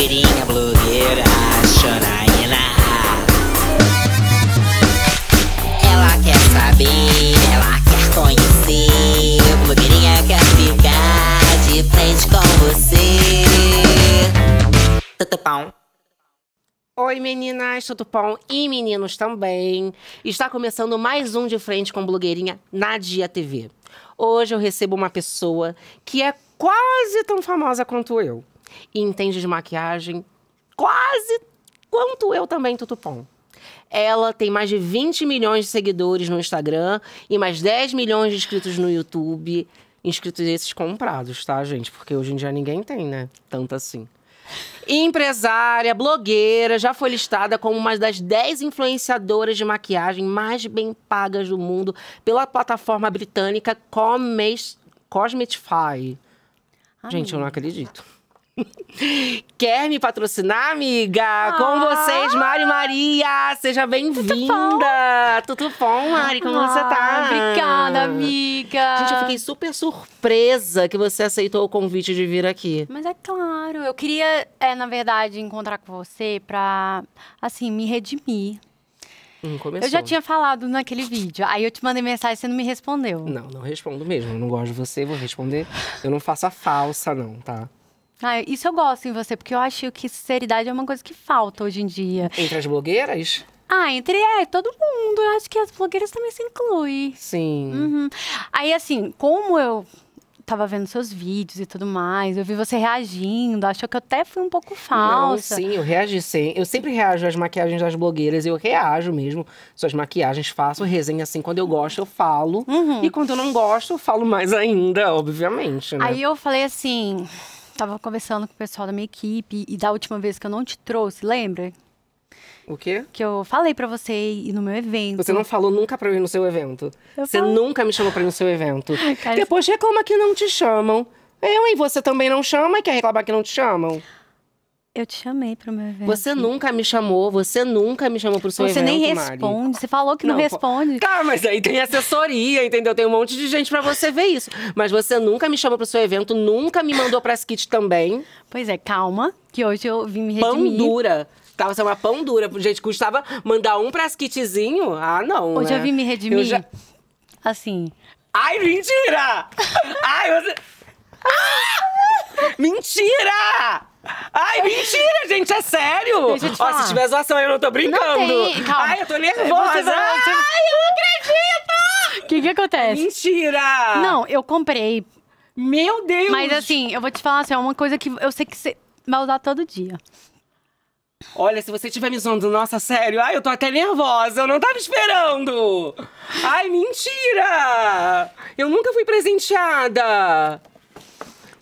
blogueirinha, blogueira, choraina. Ela quer saber, ela quer conhecer. Blogueirinha quer ficar de frente com você. Tudo bom? Oi meninas, tudo bom? E meninos também. Está começando mais um de frente com blogueirinha na Dia TV. Hoje eu recebo uma pessoa que é quase tão famosa quanto eu e entende de maquiagem quase quanto eu também, Tutupom. Ela tem mais de 20 milhões de seguidores no Instagram e mais 10 milhões de inscritos no YouTube. Inscritos esses comprados, tá, gente? Porque hoje em dia ninguém tem, né? Tanto assim. Empresária, blogueira, já foi listada como uma das 10 influenciadoras de maquiagem mais bem pagas do mundo pela plataforma britânica Cosmetify. Gente, eu não acredito. Quer me patrocinar, amiga? Ah. Com vocês, Mari Maria! Seja bem-vinda! Tudo bom, Mari? Como ah, você tá? Ah, obrigada, amiga! Gente, eu fiquei super surpresa que você aceitou o convite de vir aqui. Mas é claro, eu queria, é, na verdade, encontrar com você pra, assim, me redimir. Hum, eu já tinha falado naquele vídeo. Aí eu te mandei mensagem e você não me respondeu. Não, não respondo mesmo. Eu não gosto de você, vou responder. Eu não faço a falsa, não, tá? Ah, isso eu gosto em você, porque eu acho que sinceridade é uma coisa que falta hoje em dia. Entre as blogueiras? Ah, entre é, todo mundo. Eu acho que as blogueiras também se incluem. Sim. Uhum. Aí, assim, como eu tava vendo seus vídeos e tudo mais, eu vi você reagindo, achou que eu até fui um pouco falsa. Não, sim, eu reagi sim. Eu sempre reajo às maquiagens das blogueiras, eu reajo mesmo. Suas maquiagens, faço resenha assim. Quando eu gosto, eu falo. Uhum. E quando eu não gosto, eu falo mais ainda, obviamente. Né? Aí eu falei assim tava conversando com o pessoal da minha equipe e da última vez que eu não te trouxe, lembra? O quê? Que eu falei para você ir no meu evento. Você não falou nunca pra eu ir no seu evento. Eu você nunca me chamou pra ir no seu evento. Ai, cara, Depois reclama que não te chamam. Eu e você também não chama e quer reclamar que não te chamam. Eu te chamei pro meu evento. Você nunca me chamou, você nunca me chamou pro seu você evento, Você nem responde, Mari. você falou que não, não responde. Tá, mas aí tem assessoria, entendeu? Tem um monte de gente para você ver isso. Mas você nunca me chamou pro seu evento, nunca me mandou pra Skit também. Pois é, calma, que hoje eu vim me redimir. Pão dura. Tava sendo uma pão dura. Gente, custava mandar um pra Skitzinho? Ah, não, Hoje né? eu vim me redimir. Já... Assim... Ai, mentira! Ai, você... Ah! Mentira! Ai, mentira, gente, é sério! Deixa eu te falar. se tiver zoação, eu não tô brincando. Não tem... Calma. Ai, eu tô é, nervosa. Você Ai, eu não acredito! O que que acontece? Mentira! Não, eu comprei. Meu Deus! Mas assim, eu vou te falar assim, é uma coisa que eu sei que você vai usar todo dia. Olha, se você estiver me zoando, nossa, sério, ai, eu tô até nervosa, eu não tava esperando! Ai, mentira! Eu nunca fui presenteada!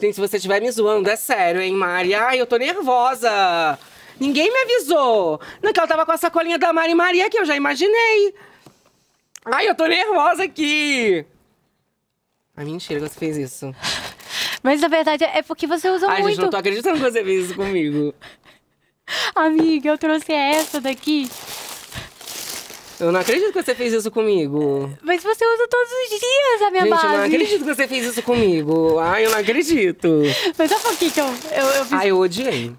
Gente, se você estiver me zoando, é sério, hein, Mari? Ai, eu tô nervosa. Ninguém me avisou. Não, que ela tava com a sacolinha da Mari Maria, que eu já imaginei. Ai, eu tô nervosa aqui. Ai, mentira que você fez isso. Mas na verdade é porque você usou Ai, muito. Ai, gente, não tô acreditando que você fez isso comigo. Amiga, eu trouxe essa daqui eu não acredito que você fez isso comigo. Mas você usa todos os dias a minha Gente, base. eu não acredito que você fez isso comigo. Ai, eu não acredito. Mas só um que eu, eu, eu fiz. Ai, eu odiei.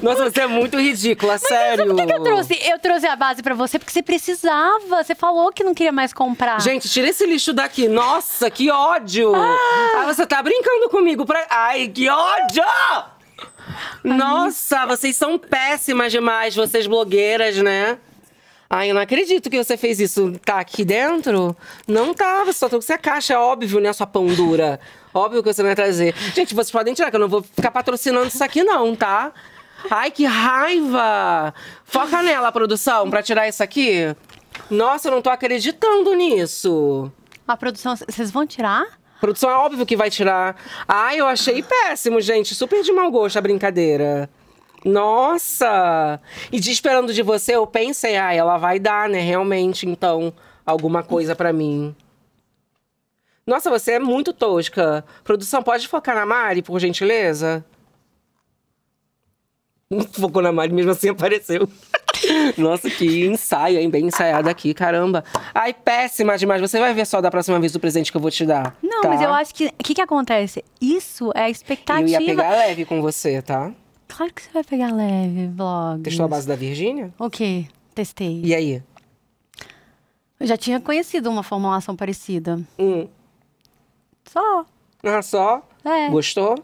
Nossa, você é muito ridícula, Mas sério. Mas por que, que eu trouxe? Eu trouxe a base pra você porque você precisava. Você falou que não queria mais comprar. Gente, tira esse lixo daqui. Nossa, que ódio. Ah, ah você tá brincando comigo. Pra... Ai, que ódio! Ai. Nossa, vocês são péssimas demais, vocês blogueiras, né? Ai, eu não acredito que você fez isso. Tá aqui dentro? Não tava, tá, só trouxe a caixa, é óbvio, né, sua pão dura. Óbvio que você não ia trazer. Gente, vocês podem tirar, que eu não vou ficar patrocinando isso aqui não, tá? Ai, que raiva! Foca nela, produção, pra tirar isso aqui. Nossa, eu não tô acreditando nisso. A produção, vocês vão tirar? produção é óbvio que vai tirar. Ai, eu achei péssimo, gente. Super de mau gosto a brincadeira. Nossa! E de esperando de você, eu pensei, ah, ela vai dar, né? Realmente, então, alguma coisa para mim. Nossa, você é muito tosca. Produção, pode focar na Mari, por gentileza? Focou na Mari, mesmo assim apareceu. Nossa, que ensaio, hein? Bem ensaiado aqui, caramba. Ai, péssima demais. Você vai ver só da próxima vez o presente que eu vou te dar. Não, tá? mas eu acho que. O que, que acontece? Isso é a expectativa. Eu ia pegar leve com você, tá? Claro que você vai pegar leve, vlog. Testou a base da Virgínia? Ok, testei. E aí? Eu já tinha conhecido uma formulação parecida. Hum. Só. Ah, só? É. Gostou?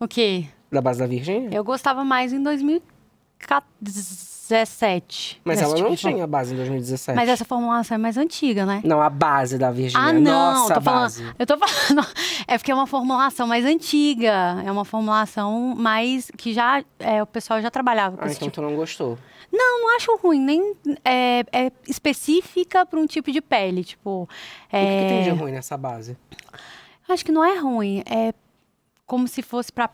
O quê? Da base da Virgínia? Eu gostava mais em 2014. 2017. Mas ela tipo não tinha base em 2017. Mas essa formulação é mais antiga, né? Não, a base da Virgínia. Ah, não. Nossa, tô falando, base. Eu tô falando. É porque é uma formulação mais antiga. É uma formulação mais. que já. É, o pessoal já trabalhava com ah, então tipo. tu não gostou. Não, não acho ruim. Nem é, é específica para um tipo de pele. Tipo. É... O que, que tem de ruim nessa base? Acho que não é ruim. É como se fosse para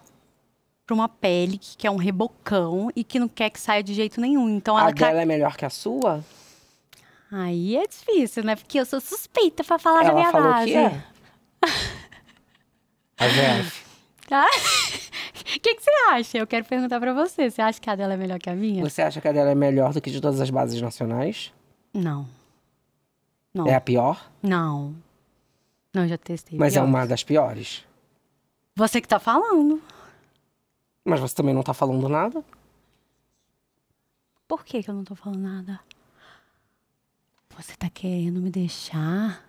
para uma pele que quer um rebocão e que não quer que saia de jeito nenhum. Então ela a dela ca... é melhor que a sua? Aí é difícil, né? Porque eu sou suspeita para falar ela da minha falou base. Que é. a GF. Tá? O que, que você acha? Eu quero perguntar para você. Você acha que a dela é melhor que a minha? Você acha que a dela é melhor do que de todas as bases nacionais? Não. Não. É a pior? Não. Não, já testei. Mas piores. é uma das piores? Você que tá falando. Mas você também não tá falando nada? Por que, que eu não tô falando nada? Você tá querendo me deixar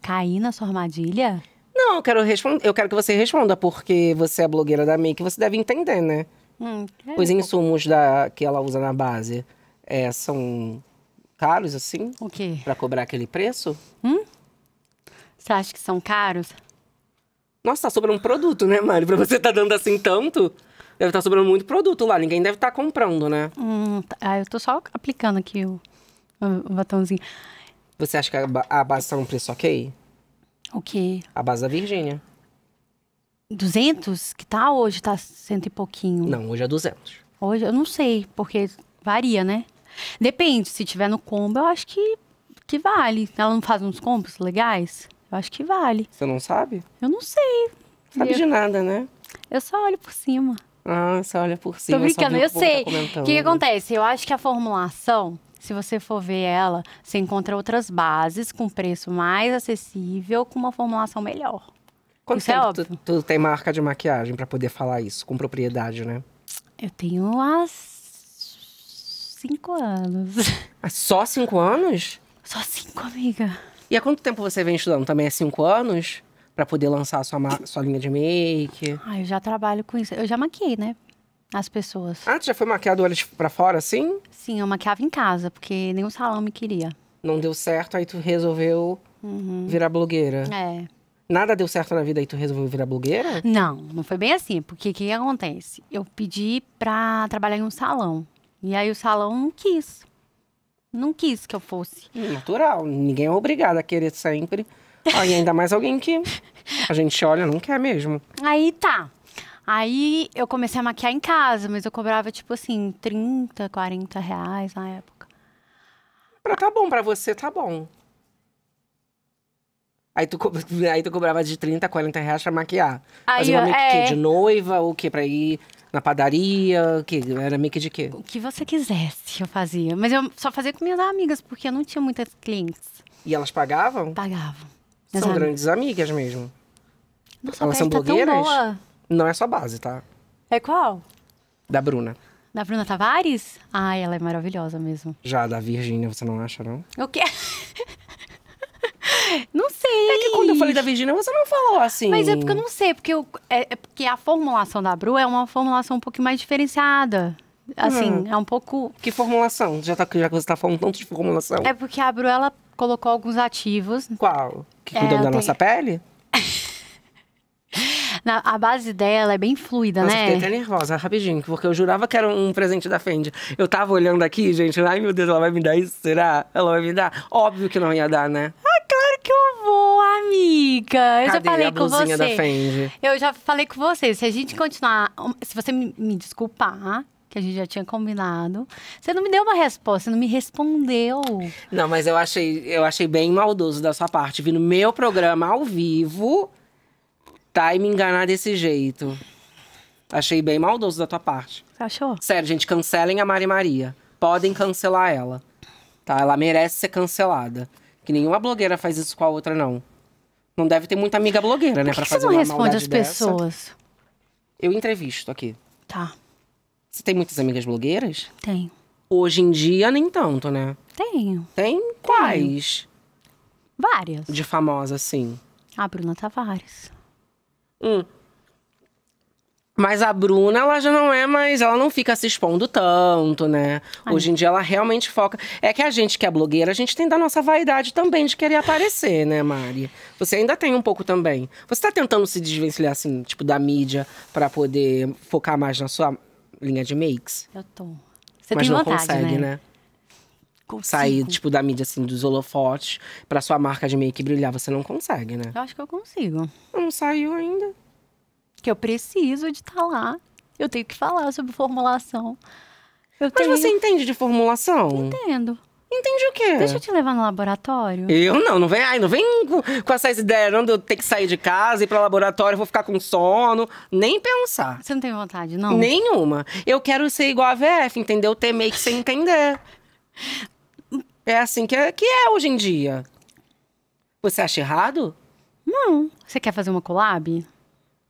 cair na sua armadilha? Não, eu quero, responder, eu quero que você responda, porque você é blogueira da make, você deve entender, né? Hum, Os insumos da, que ela usa na base é, são caros, assim? O quê? Pra cobrar aquele preço? Hum? Você acha que são caros? Nossa, tá sobrando um produto, né, Mari? Pra você tá dando assim tanto. Deve estar tá sobrando muito produto lá. Ninguém deve estar tá comprando, né? Hum, tá. ah, eu tô só aplicando aqui o, o batomzinho. Você acha que a, a base tá num preço ok? O quê? A base da Virgínia. 200? Que tá hoje? Tá cento e pouquinho. Não, hoje é 200. Hoje eu não sei, porque varia, né? Depende, se tiver no combo, eu acho que, que vale. Ela não faz uns combos legais? acho que vale. Você não sabe? Eu não sei. Sabe eu... de nada, né? Eu só olho por cima. Ah, você olha por cima. Tô brincando, eu tá sei. O que, que acontece? Eu acho que a formulação, se você for ver ela, você encontra outras bases com preço mais acessível, com uma formulação melhor. Quanto isso é tempo é tu, tu, tem marca de maquiagem para poder falar isso com propriedade, né? Eu tenho há cinco anos. Ah, só cinco anos? Só cinco, amiga. E há quanto tempo você vem estudando? Também há é cinco anos? para poder lançar a sua, sua linha de make? Ah, eu já trabalho com isso. Eu já maquiei, né? As pessoas. Ah, tu já foi maquiado olhos para fora, assim? Sim, eu maquiava em casa, porque nenhum salão me queria. Não deu certo, aí tu resolveu uhum. virar blogueira. É. Nada deu certo na vida e tu resolveu virar blogueira? Não, não foi bem assim, porque o que acontece? Eu pedi pra trabalhar em um salão. E aí o salão não quis não quis que eu fosse. Hum, natural, ninguém é obrigado a querer sempre. e ainda mais alguém que a gente olha, não quer mesmo. Aí tá. Aí eu comecei a maquiar em casa, mas eu cobrava tipo assim, 30, 40 reais na época. Pra tá bom, pra você tá bom. Aí tu, aí tu cobrava de 30, 40 reais pra maquiar. Aí, Fazer uma make é... de noiva ou o quê? Pra ir na padaria? Que era make de quê? O que você quisesse, eu fazia. Mas eu só fazia com minhas amigas, porque eu não tinha muitas clientes. E elas pagavam? Pagavam. são amigas. grandes amigas mesmo. Nossa, elas são blogueiras? Tá não é só base, tá? É qual? Da Bruna. Da Bruna Tavares? Ai, ela é maravilhosa mesmo. Já, da Virgínia, você não acha, não? O quê? Não sei. É que quando eu falei da Virgínia, você não falou assim. Mas é porque eu não sei, porque, eu, é, é porque a formulação da Bru é uma formulação um pouco mais diferenciada. Assim, hum. é um pouco. Que formulação? Já, tá, já que você tá falando tanto de formulação. É porque a Bru, ela colocou alguns ativos. Qual? Que é, cuidam é, da tenho... nossa pele? Na, a base dela é bem fluida, Nossa, né? Eu fiquei até nervosa, rapidinho, porque eu jurava que era um presente da Fendi. Eu tava olhando aqui, gente, ai meu Deus, ela vai me dar isso? Será? Ela vai me dar? Óbvio que não ia dar, né? que eu vou, amiga? Eu Cadê já falei a com você. Da Fendi? Eu já falei com você. Se a gente continuar. Se você me, me desculpar, que a gente já tinha combinado. Você não me deu uma resposta, você não me respondeu. Não, mas eu achei, eu achei bem maldoso da sua parte. vindo no meu programa ao vivo, tá? E me enganar desse jeito. Achei bem maldoso da tua parte. Você achou? Sério, gente, cancelem a Mari Maria. Podem cancelar ela. Tá? Ela merece ser cancelada. Que nenhuma blogueira faz isso com a outra, não. Não deve ter muita amiga blogueira, né? Por que pra que fazer você não responde as dessa? pessoas? Eu entrevisto aqui. Tá. Você tem muitas amigas blogueiras? Tenho. Hoje em dia, nem tanto, né? Tenho. Tem quais? Várias. De famosa, sim. A Bruna Tavares. Hum. Mas a Bruna, ela já não é mais. Ela não fica se expondo tanto, né? Ai. Hoje em dia, ela realmente foca. É que a gente que é blogueira, a gente tem da nossa vaidade também de querer aparecer, né, Mari? Você ainda tem um pouco também. Você tá tentando se desvencilhar, assim, tipo, da mídia, para poder focar mais na sua linha de makes? Eu tô. Você Mas tem não vontade, consegue, né? né? Consigo. Sair, tipo, da mídia, assim, dos holofotes, pra sua marca de make brilhar, você não consegue, né? Eu acho que eu consigo. Não saiu ainda que eu preciso de estar tá lá. Eu tenho que falar sobre formulação. Eu Mas tenho... você entende de formulação? Entendo. Entende o quê? Deixa eu te levar no laboratório. Eu não, não vem, ai, não vem com, com essas ideias, não, eu tenho que sair de casa, ir pra laboratório, vou ficar com sono. Nem pensar. Você não tem vontade, não? Nenhuma. Eu quero ser igual a VF, entendeu? Ter meio que sem entender. É assim que é, que é hoje em dia. Você acha errado? Não. Você quer fazer uma collab?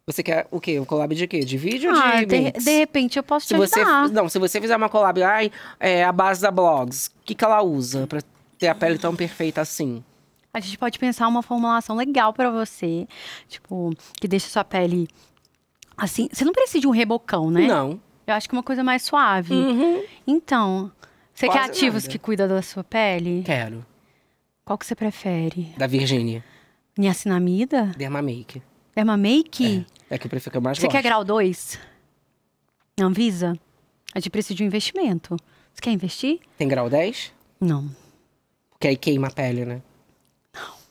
Você quer o quê? Um collab de quê? De vídeo ou de, ah, de De repente eu posso se te você, ajudar. Não, se você fizer uma collab, ai, é, a base da Blogs, o que, que ela usa pra ter a pele tão perfeita assim? A gente pode pensar uma formulação legal para você, tipo, que deixa sua pele assim. Você não precisa de um rebocão, né? Não. Eu acho que é uma coisa mais suave. Uhum. Então, você Quase quer ativos nada. que cuidam da sua pele? Quero. Qual que você prefere? Da Virgínia. Niacinamida? Dermamake. Dermamake? É. É que eu prefiro é que eu mais Você gosto. quer grau 2? Anvisa? A gente precisa de um investimento. Você quer investir? Tem grau 10? Não. Porque aí queima a pele, né?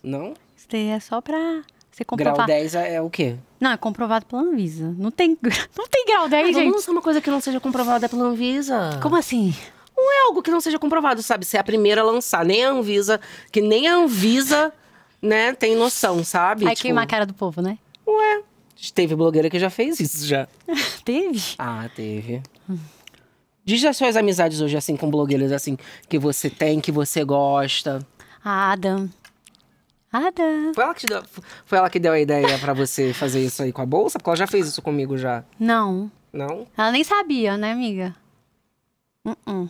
Não. Não? Isso daí é só pra você comprovar. Grau 10 é o quê? Não, é comprovado pela Anvisa. Não tem, não tem grau 10, ah, gente. Vamos lançar uma coisa que não seja comprovada pela Anvisa. Como assim? Não é algo que não seja comprovado, sabe? Você é a primeira a lançar. Nem a Anvisa, que nem a Anvisa, né, tem noção, sabe? Aí tipo... queima a cara do povo, né? Ué. Teve blogueira que já fez isso já. teve? Ah, teve. Diz as suas amizades hoje, assim, com blogueiras, assim, que você tem, que você gosta. A Adam. Adam. Foi ela que, deu, foi ela que deu a ideia para você fazer isso aí com a bolsa? Porque ela já fez isso comigo já. Não. Não? Ela nem sabia, né, amiga? Uh -uh.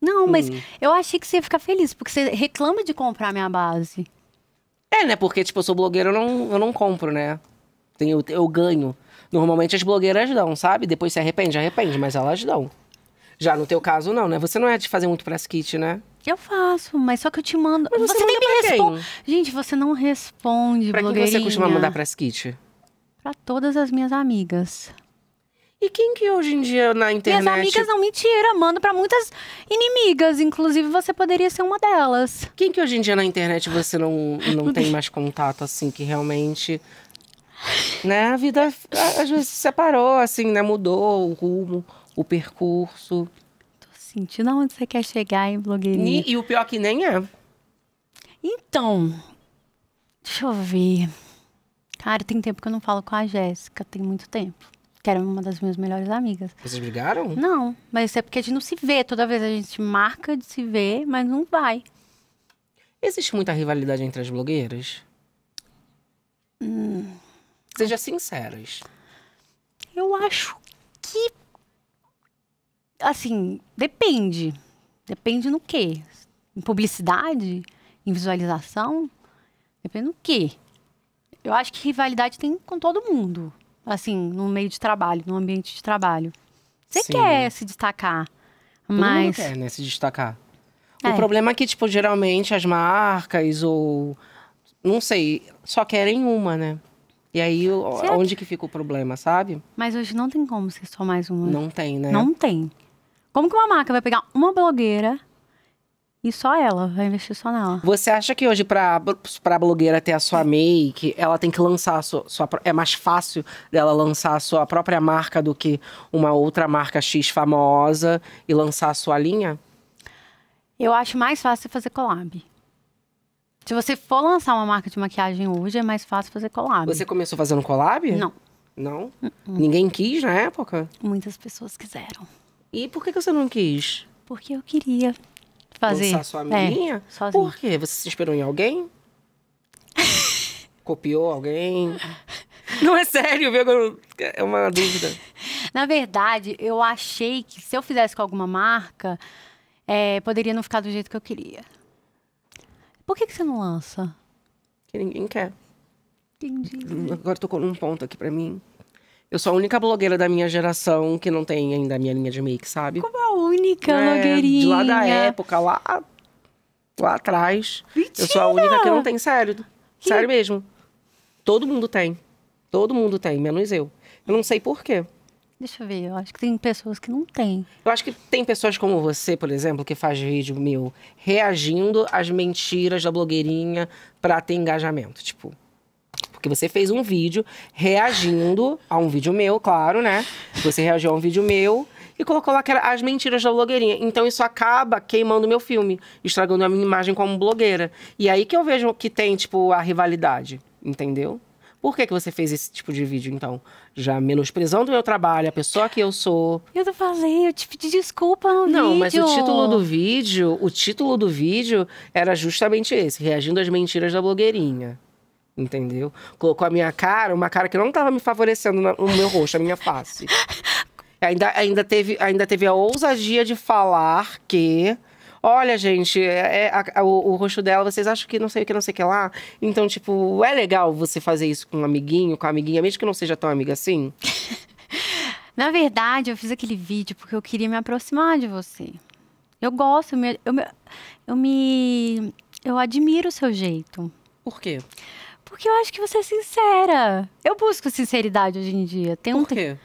Não, hum. mas hum. eu achei que você ia ficar feliz, porque você reclama de comprar minha base. É, né? Porque, tipo, eu sou blogueira, eu não, eu não compro, né? eu, eu ganho. Normalmente as blogueiras dão, sabe? Depois se arrepende, arrepende, mas elas dão. Já no teu caso, não, né? Você não é de fazer muito press kit, né? Eu faço, mas só que eu te mando. Mas você, você nem me responde. Gente, você não responde, pra blogueirinha. quem você costuma mandar press kit? Pra todas as minhas amigas. E quem que hoje em dia na internet. Minhas amigas não mentira, mando para muitas inimigas. Inclusive, você poderia ser uma delas. Quem que hoje em dia na internet você não, não tem mais contato, assim, que realmente né? A vida às vezes se separou, assim, né? Mudou o rumo, o percurso. Tô sentindo aonde você quer chegar, hein, blogueirinha? E, e o pior que nem é. Então, deixa eu ver. Cara, tem tempo que eu não falo com a Jéssica, tem muito tempo. Que era uma das minhas melhores amigas. Vocês brigaram? Não, mas é porque a gente não se vê. Toda vez a gente marca de se ver, mas não vai. Existe muita rivalidade entre as blogueiras? Hum, Seja sinceras. Eu acho que. Assim, depende. Depende no quê? Em publicidade? Em visualização? Depende no quê? Eu acho que rivalidade tem com todo mundo. Assim, no meio de trabalho, no ambiente de trabalho. Você Sim. quer se destacar, mas. Todo quer, né? Se destacar. É. O problema é que, tipo, geralmente as marcas ou. Não sei, só querem uma, né? E aí, Será onde que... que fica o problema, sabe? Mas hoje não tem como ser só mais uma. Não tem, né? Não tem. Como que uma marca vai pegar uma blogueira e só ela, vai investir só nela. Você acha que hoje, pra, pra blogueira ter a sua make, ela tem que lançar a sua, sua, É mais fácil dela lançar a sua própria marca do que uma outra marca X famosa e lançar a sua linha? Eu acho mais fácil fazer collab. Se você for lançar uma marca de maquiagem hoje, é mais fácil fazer collab. Você começou fazendo collab? Não. Não? Uh-uh. Ninguém quis na época? Muitas pessoas quiseram. E por que, que você não quis? Porque eu queria fazer. Lançar sua é, amiguinha? É, sozinha. Por quê? Você se inspirou em alguém? Copiou alguém? Não é sério, viu? É uma dúvida. Na verdade, eu achei que se eu fizesse com alguma marca, é, poderia não ficar do jeito que eu queria. Por que, que você não lança? Que ninguém quer. Entendi. Agora tocou num ponto aqui pra mim. Eu sou a única blogueira da minha geração que não tem ainda a minha linha de make, sabe? Como a única é, blogueirinha? De lá da época, lá, lá atrás. Mentira! Eu sou a única que não tem, sério. Que... Sério mesmo. Todo mundo tem. Todo mundo tem, menos eu. Eu não sei por quê. Deixa eu ver, eu acho que tem pessoas que não têm. Eu acho que tem pessoas como você, por exemplo, que faz vídeo meu reagindo às mentiras da blogueirinha para ter engajamento, tipo. Porque você fez um vídeo reagindo a um vídeo meu, claro, né? Você reagiu a um vídeo meu e colocou lá as mentiras da blogueirinha. Então isso acaba queimando meu filme, estragando a minha imagem como blogueira. E aí que eu vejo que tem, tipo, a rivalidade, entendeu? Por que, que você fez esse tipo de vídeo, então? Já menosprezando o meu trabalho, a pessoa que eu sou. Eu não falei, eu te pedi desculpa no Não, vídeo. mas o título do vídeo, o título do vídeo era justamente esse: Reagindo às mentiras da blogueirinha. Entendeu? Colocou a minha cara, uma cara que não estava me favorecendo no meu rosto, a minha face. Ainda, ainda, teve, ainda teve a ousadia de falar que olha, gente, é, é, a, a, o, o, roxo dela, vocês acham que não sei o que, não sei o que lá? Então, tipo, é legal você fazer isso com um amiguinho, com a amiguinha, mesmo que não seja tão amiga assim? Na verdade, eu fiz aquele vídeo porque eu queria me aproximar de você. Eu gosto, eu me, eu me, eu, me, eu admiro o seu jeito. Por quê? Porque eu acho que você é sincera. Eu busco sinceridade hoje em dia. Tem Por quê?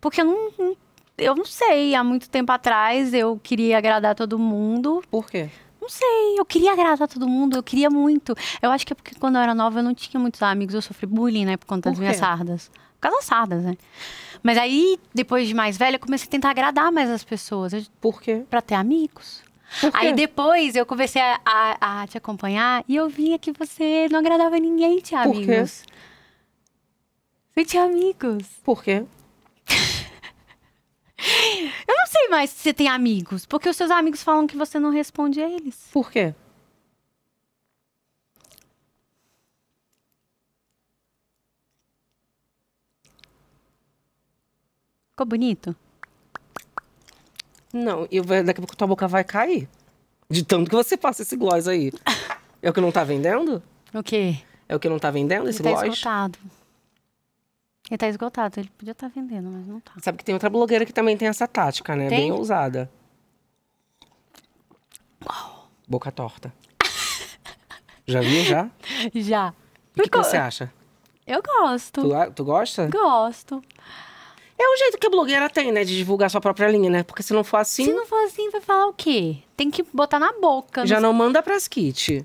Porque eu não, não eu não sei, há muito tempo atrás eu queria agradar todo mundo. Por quê? Não sei, eu queria agradar todo mundo, eu queria muito. Eu acho que é porque quando eu era nova eu não tinha muitos amigos, eu sofri bullying, né, por conta por das minhas sardas. Por causa das sardas, né? Mas aí, depois de mais velha, eu comecei a tentar agradar mais as pessoas. Eu... Por quê? Pra ter amigos. Aí depois eu comecei a, a, a, te acompanhar e eu via que você não agradava ninguém, tinha Por amigos. Quê? Você tinha amigos. Por quê? Eu não sei mais se você tem amigos, porque os seus amigos falam que você não responde a eles. Por quê? Ficou bonito? Não, eu, daqui a pouco tua boca vai cair. De tanto que você passa esse gloss aí. É o que não tá vendendo? O quê? É o que não tá vendendo esse tá gloss? Esgotado. E tá esgotado, ele podia estar tá vendendo, mas não tá. Sabe que tem outra blogueira que também tem essa tática, né? Tem? Bem ousada. Uau. Boca torta. já viu, já? Já. o que, que, você acha? Eu gosto. Tu, tu gosta? Gosto. É o jeito que a blogueira tem, né? De divulgar sua própria linha, né? Porque se não for assim. Se não for assim, vai falar o quê? Tem que botar na boca. Já não, não manda pras kit.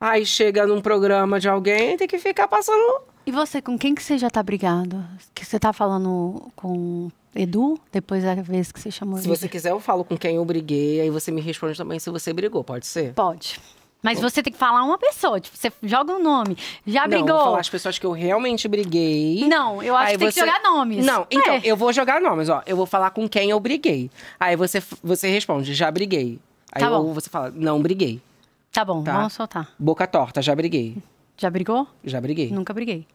Aí chega num programa de alguém tem que ficar passando e você, com quem que você já tá brigado? Que você tá falando com Edu, depois da vez que você chamou Se você quiser, eu falo com quem eu briguei, aí você me responde também se você brigou, pode ser? Pode. Mas você tem que falar uma pessoa, tipo, você joga um nome. Já brigou? Não, vou falar as pessoas que eu realmente briguei. Não, eu acho aí que tem você... que jogar nomes. Não, é. então, eu vou jogar nomes, ó. Eu vou falar com quem eu briguei. Aí você, você responde, já briguei. Aí tá eu, você fala, não briguei. Tá bom, tá? vamos soltar. Boca torta, já briguei. Já brigou? Já briguei. Nunca briguei.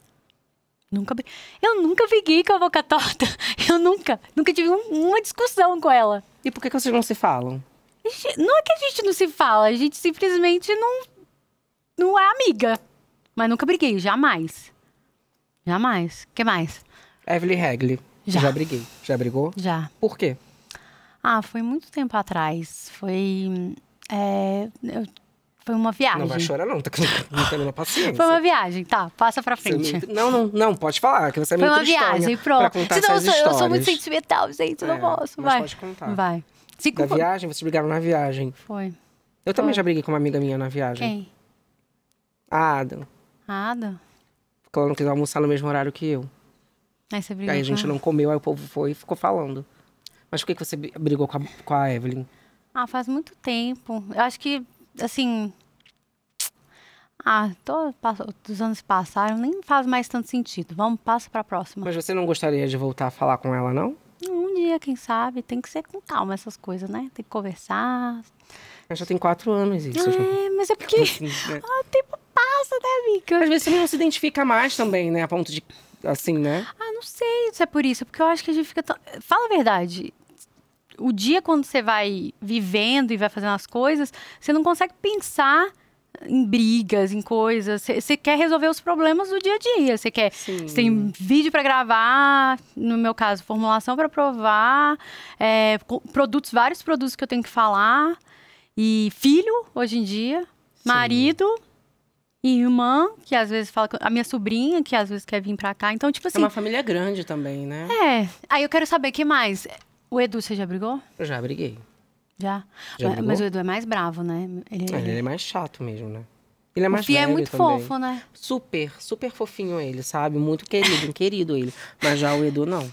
Nunca Eu nunca briguei com a boca torta. Eu nunca. Nunca tive um, uma discussão com ela. E por que, que vocês não se falam? Não é que a gente não se fala, a gente simplesmente não. Não é amiga. Mas nunca briguei, jamais. Jamais. que mais? Evelyn Hagley. Já. já briguei. Já brigou? Já. Por quê? Ah, foi muito tempo atrás. Foi. Hum, é, eu foi uma viagem. Não vai chorar, não. Tá com tá a paciência. Foi uma viagem, tá. Passa pra frente. Não, não, não, pode falar, que você é meio Foi uma viagem, pronto. Senão eu sou, eu sou, muito sentimental, gente, é, não posso. Mas vai. pode contar. Vai. Se, da viagem, vocês brigaram na viagem. Foi. Eu Foi. também já briguei com uma amiga minha na viagem. Quem? A Adam. A Adam? Porque ela não quis almoçar no mesmo horário que eu. Aí você brigou Aí a gente não comeu, aí o povo foi e ficou falando. Mas por que, que você brigou com a, com a Evelyn? Ah, faz muito tempo. Eu acho que assim. Ah, tô, os anos passaram, nem faz mais tanto sentido. Vamos, passa para a próxima. Mas você não gostaria de voltar a falar com ela, não? Um dia, quem sabe. Tem que ser com calma essas coisas, né? Tem que conversar. Mas já tem quatro anos isso. É, já... mas é porque assim, né? Ah, o tempo passa, né, Mica? Às vezes você não se identifica mais também, né? A ponto de, assim, né? Ah, não sei se é por isso. Porque eu acho que a gente fica tão... Fala a verdade o dia quando você vai vivendo e vai fazendo as coisas, você não consegue pensar em brigas, em coisas. Você quer resolver os problemas do dia a dia. Você quer. Você tem vídeo para gravar, no meu caso, formulação para provar, é, produtos, vários produtos que eu tenho que falar. E filho, hoje em dia, Sim. marido, e irmã, que às vezes fala. A minha sobrinha, que às vezes quer vir pra cá. Então, tipo assim. É uma assim família grande também, né? É. Aí eu quero saber o que mais. O Edu, você já brigou? Eu já briguei. Já? já mas, mas, o Edu é mais bravo, né? Ele, ele... Ah, ele é mais chato mesmo, né? Ele é mais o Fih é muito também. fofo, né? Super, super fofinho ele, sabe? Muito querido, querido ele. Mas já o Edu, não.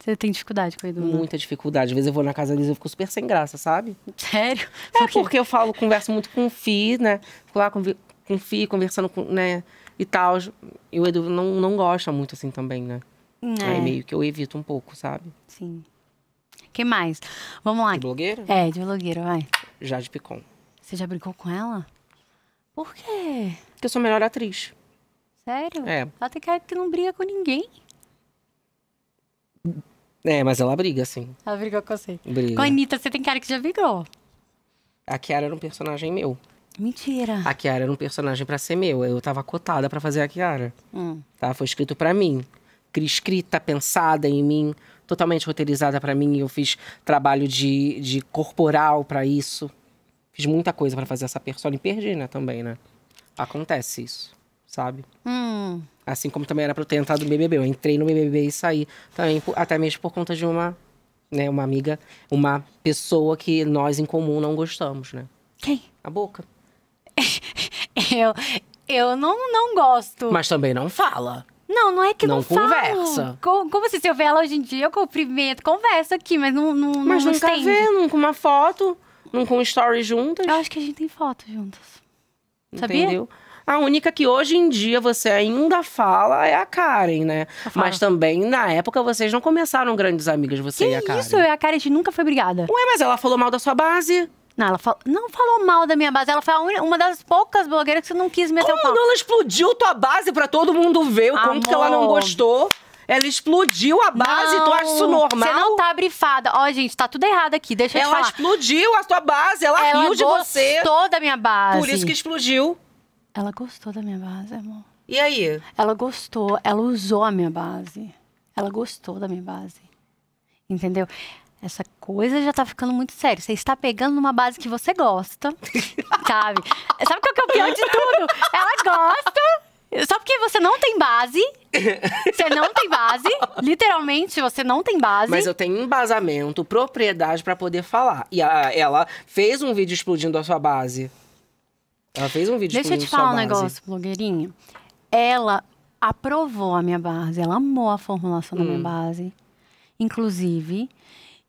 Você tem dificuldade com o Edu? Né? Muita né? dificuldade. Às vezes eu vou na casa deles e fico super sem graça, sabe? Sério? É porque, porque eu falo, converso muito com o Fi, né? Fico lá com, com o Fi, conversando com, né? E tal. E o Edu não, não gosta muito assim também, né? Hum, é. Aí meio que eu evito um pouco, sabe? Sim que mais? Vamos lá. De blogueira? É, de blogueira, vai. Jade Picon. Você já brincou com ela? Por quê? Porque eu sou a melhor atriz. Sério? É. Ela tem cara que não briga com ninguém. É, mas ela briga, sim. Ela brigou com você. Briga. Com a Anitta, você tem cara que já brigou. A Kiara era um personagem meu. Mentira. A Kiara era um personagem para ser meu. Eu tava cotada para fazer a Kiara. Hum. Tá? Foi escrito para mim. Escrita, pensada em mim totalmente roteirizada para mim. Eu fiz trabalho de, de corporal para isso. Fiz muita coisa para fazer essa persona e perdi, né, também, né? Acontece isso, sabe? Hum. Assim como também era pra eu ter entrado no BBB. Eu entrei no BBB e saí também, até mesmo por conta de uma, né, uma amiga, uma pessoa que nós em comum não gostamos, né? Quem? A boca. eu, eu não, não gosto. Mas também não fala. Não, não é que não, não conversa. Como, como assim, se eu ver ela hoje em dia, eu cumprimento, conversa aqui, mas não não Mas não, tá não com uma foto, não com story juntas. Eu acho que a gente tem foto juntas. Sabia? Entendeu? A única que hoje em dia você ainda fala é a Karen, né? Mas também, na época, vocês não começaram grandes amigas, você que e a Karen. isso? a Karen, a gente nunca foi brigada. Ué, mas ela falou mal da sua base. Não, ela falou, não falou mal da minha base. Ela foi un... uma das poucas blogueiras que não quis meter Como o pau. Não, ela explodiu tua base pra todo mundo ver o Amor. quanto que ela não gostou. Ela explodiu a base, não, tu acha isso normal? Você não tá brifada. Ó, oh, gente, tá tudo errado aqui, deixa ela eu te falar. Ela explodiu a tua base, ela, ela riu de você. Ela gostou da minha base. Por isso que explodiu. Ela gostou da minha base, amor. E aí? Ela gostou, ela usou a minha base. Ela gostou da minha base. Entendeu? essa coisa já tá ficando muito séria. Você está pegando numa base que você gosta, sabe? Sabe o que é o pior de tudo? Ela gosta. Só porque você não tem base. Você não tem base. Literalmente, você não tem base. Mas eu tenho embasamento, propriedade para poder falar. E a, ela fez um vídeo explodindo a sua base. Ela fez um vídeo Deixa explodindo a sua base. Deixa eu te falar um negócio, blogueirinha. Ela aprovou a minha base. Ela amou a formulação hum. da minha hum. base. Inclusive,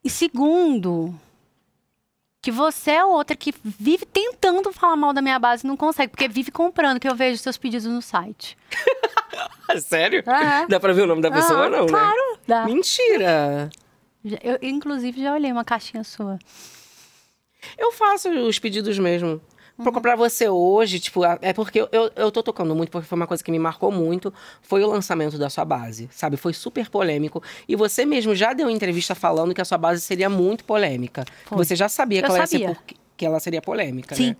e segundo, que você é outra que vive tentando falar mal da minha base e não consegue, porque vive comprando, que eu vejo seus pedidos no site. Sério? Uhum. Dá pra ver o nome da pessoa, uhum, não? Né? Claro, né? dá. Mentira! Eu, inclusive, já olhei uma caixinha sua. Eu faço os pedidos mesmo. Uhum. Pra você hoje, tipo, é porque eu, eu, eu tô tocando muito, porque foi uma coisa que me marcou muito, foi o lançamento da sua base, sabe? Foi super polêmico. E você mesmo já deu entrevista falando que a sua base seria muito polêmica. Foi. Você já sabia que ela sabia. ser que ela seria polêmica, né? Sim. né?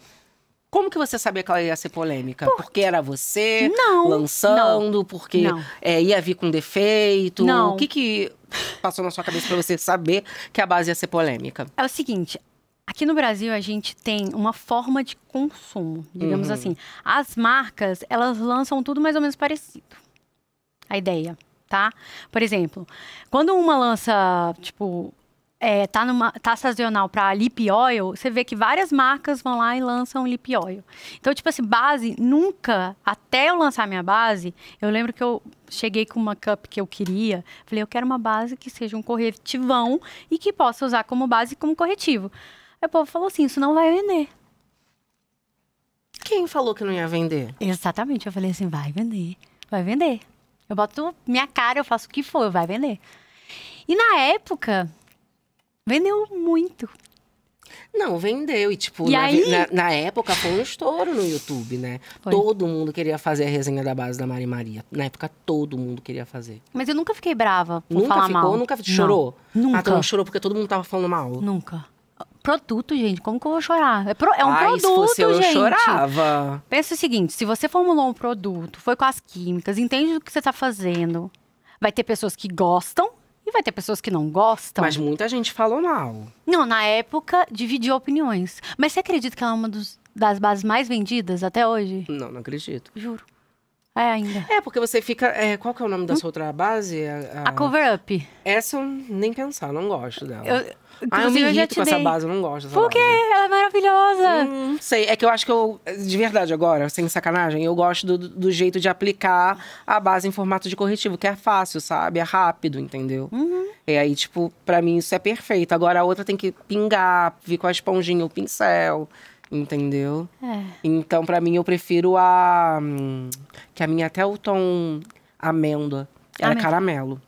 Como que você sabia que ela ia ser polêmica? Por... Porque era você não, lançando, não, porque não. É, ia vir com defeito? Não. O que, que passou na sua cabeça para você saber que a base ia ser polêmica? É o seguinte, Aqui no Brasil a gente tem uma forma de consumo, digamos uhum. assim. As marcas, elas lançam tudo mais ou menos parecido. A ideia, tá? Por exemplo, quando uma lança, tipo, é, tá, numa, tá sazonal para lip oil, você vê que várias marcas vão lá e lançam lip oil. Então, tipo assim, base, nunca, até eu lançar minha base, eu lembro que eu cheguei com uma cup que eu queria, falei, eu quero uma base que seja um corretivão e que possa usar como base como corretivo. Aí o povo falou assim: isso não vai vender. Quem falou que não ia vender? Exatamente. Eu falei assim: vai vender, vai vender. Eu boto minha cara, eu faço o que for, vai vender. E na época, vendeu muito. Não, vendeu. E, tipo, e na, aí... na, na, época foi um estouro no YouTube, né? Foi. Todo mundo queria fazer a resenha da base da Mari Maria. Na época, todo mundo queria fazer. Mas eu nunca fiquei brava por nunca falar ficou, mal. Nunca ficou? Ah, tá, nunca chorou? Nunca. Ah, então, chorou porque todo mundo tava falando mal? Nunca produto, gente. Como que eu vou chorar? É, pro, é um Ai, produto, se fosse gente. Eu chorava. Pensa o seguinte: se você formulou um produto, foi com as químicas, entende do que você está fazendo. Vai ter pessoas que gostam e vai ter pessoas que não gostam. Mas muita gente falou mal. Não, na época dividiu opiniões. Mas você acredita que ela é uma dos, das bases mais vendidas até hoje? Não, não acredito. Juro. É, ainda. É, porque você fica. É, qual que é o nome da hum? sua outra base? A, a... a cover up. Essa eu nem pensar, não gosto dela. Eu, ah, eu me eu irrito com essa base, eu não gosto dessa Por quê? Base. Ela é maravilhosa. Hum, não sei, é que eu acho que eu, de verdade agora, sem sacanagem, eu gosto do, do jeito de aplicar a base em formato de corretivo, que é fácil, sabe? É rápido, entendeu? Uhum. E aí, tipo, pra mim isso é perfeito. Agora a outra tem que pingar, vir com a esponjinha, o pincel entendeu? É. Então, para mim, eu prefiro a. Que a minha até o tom amêndoa. Era caramelo.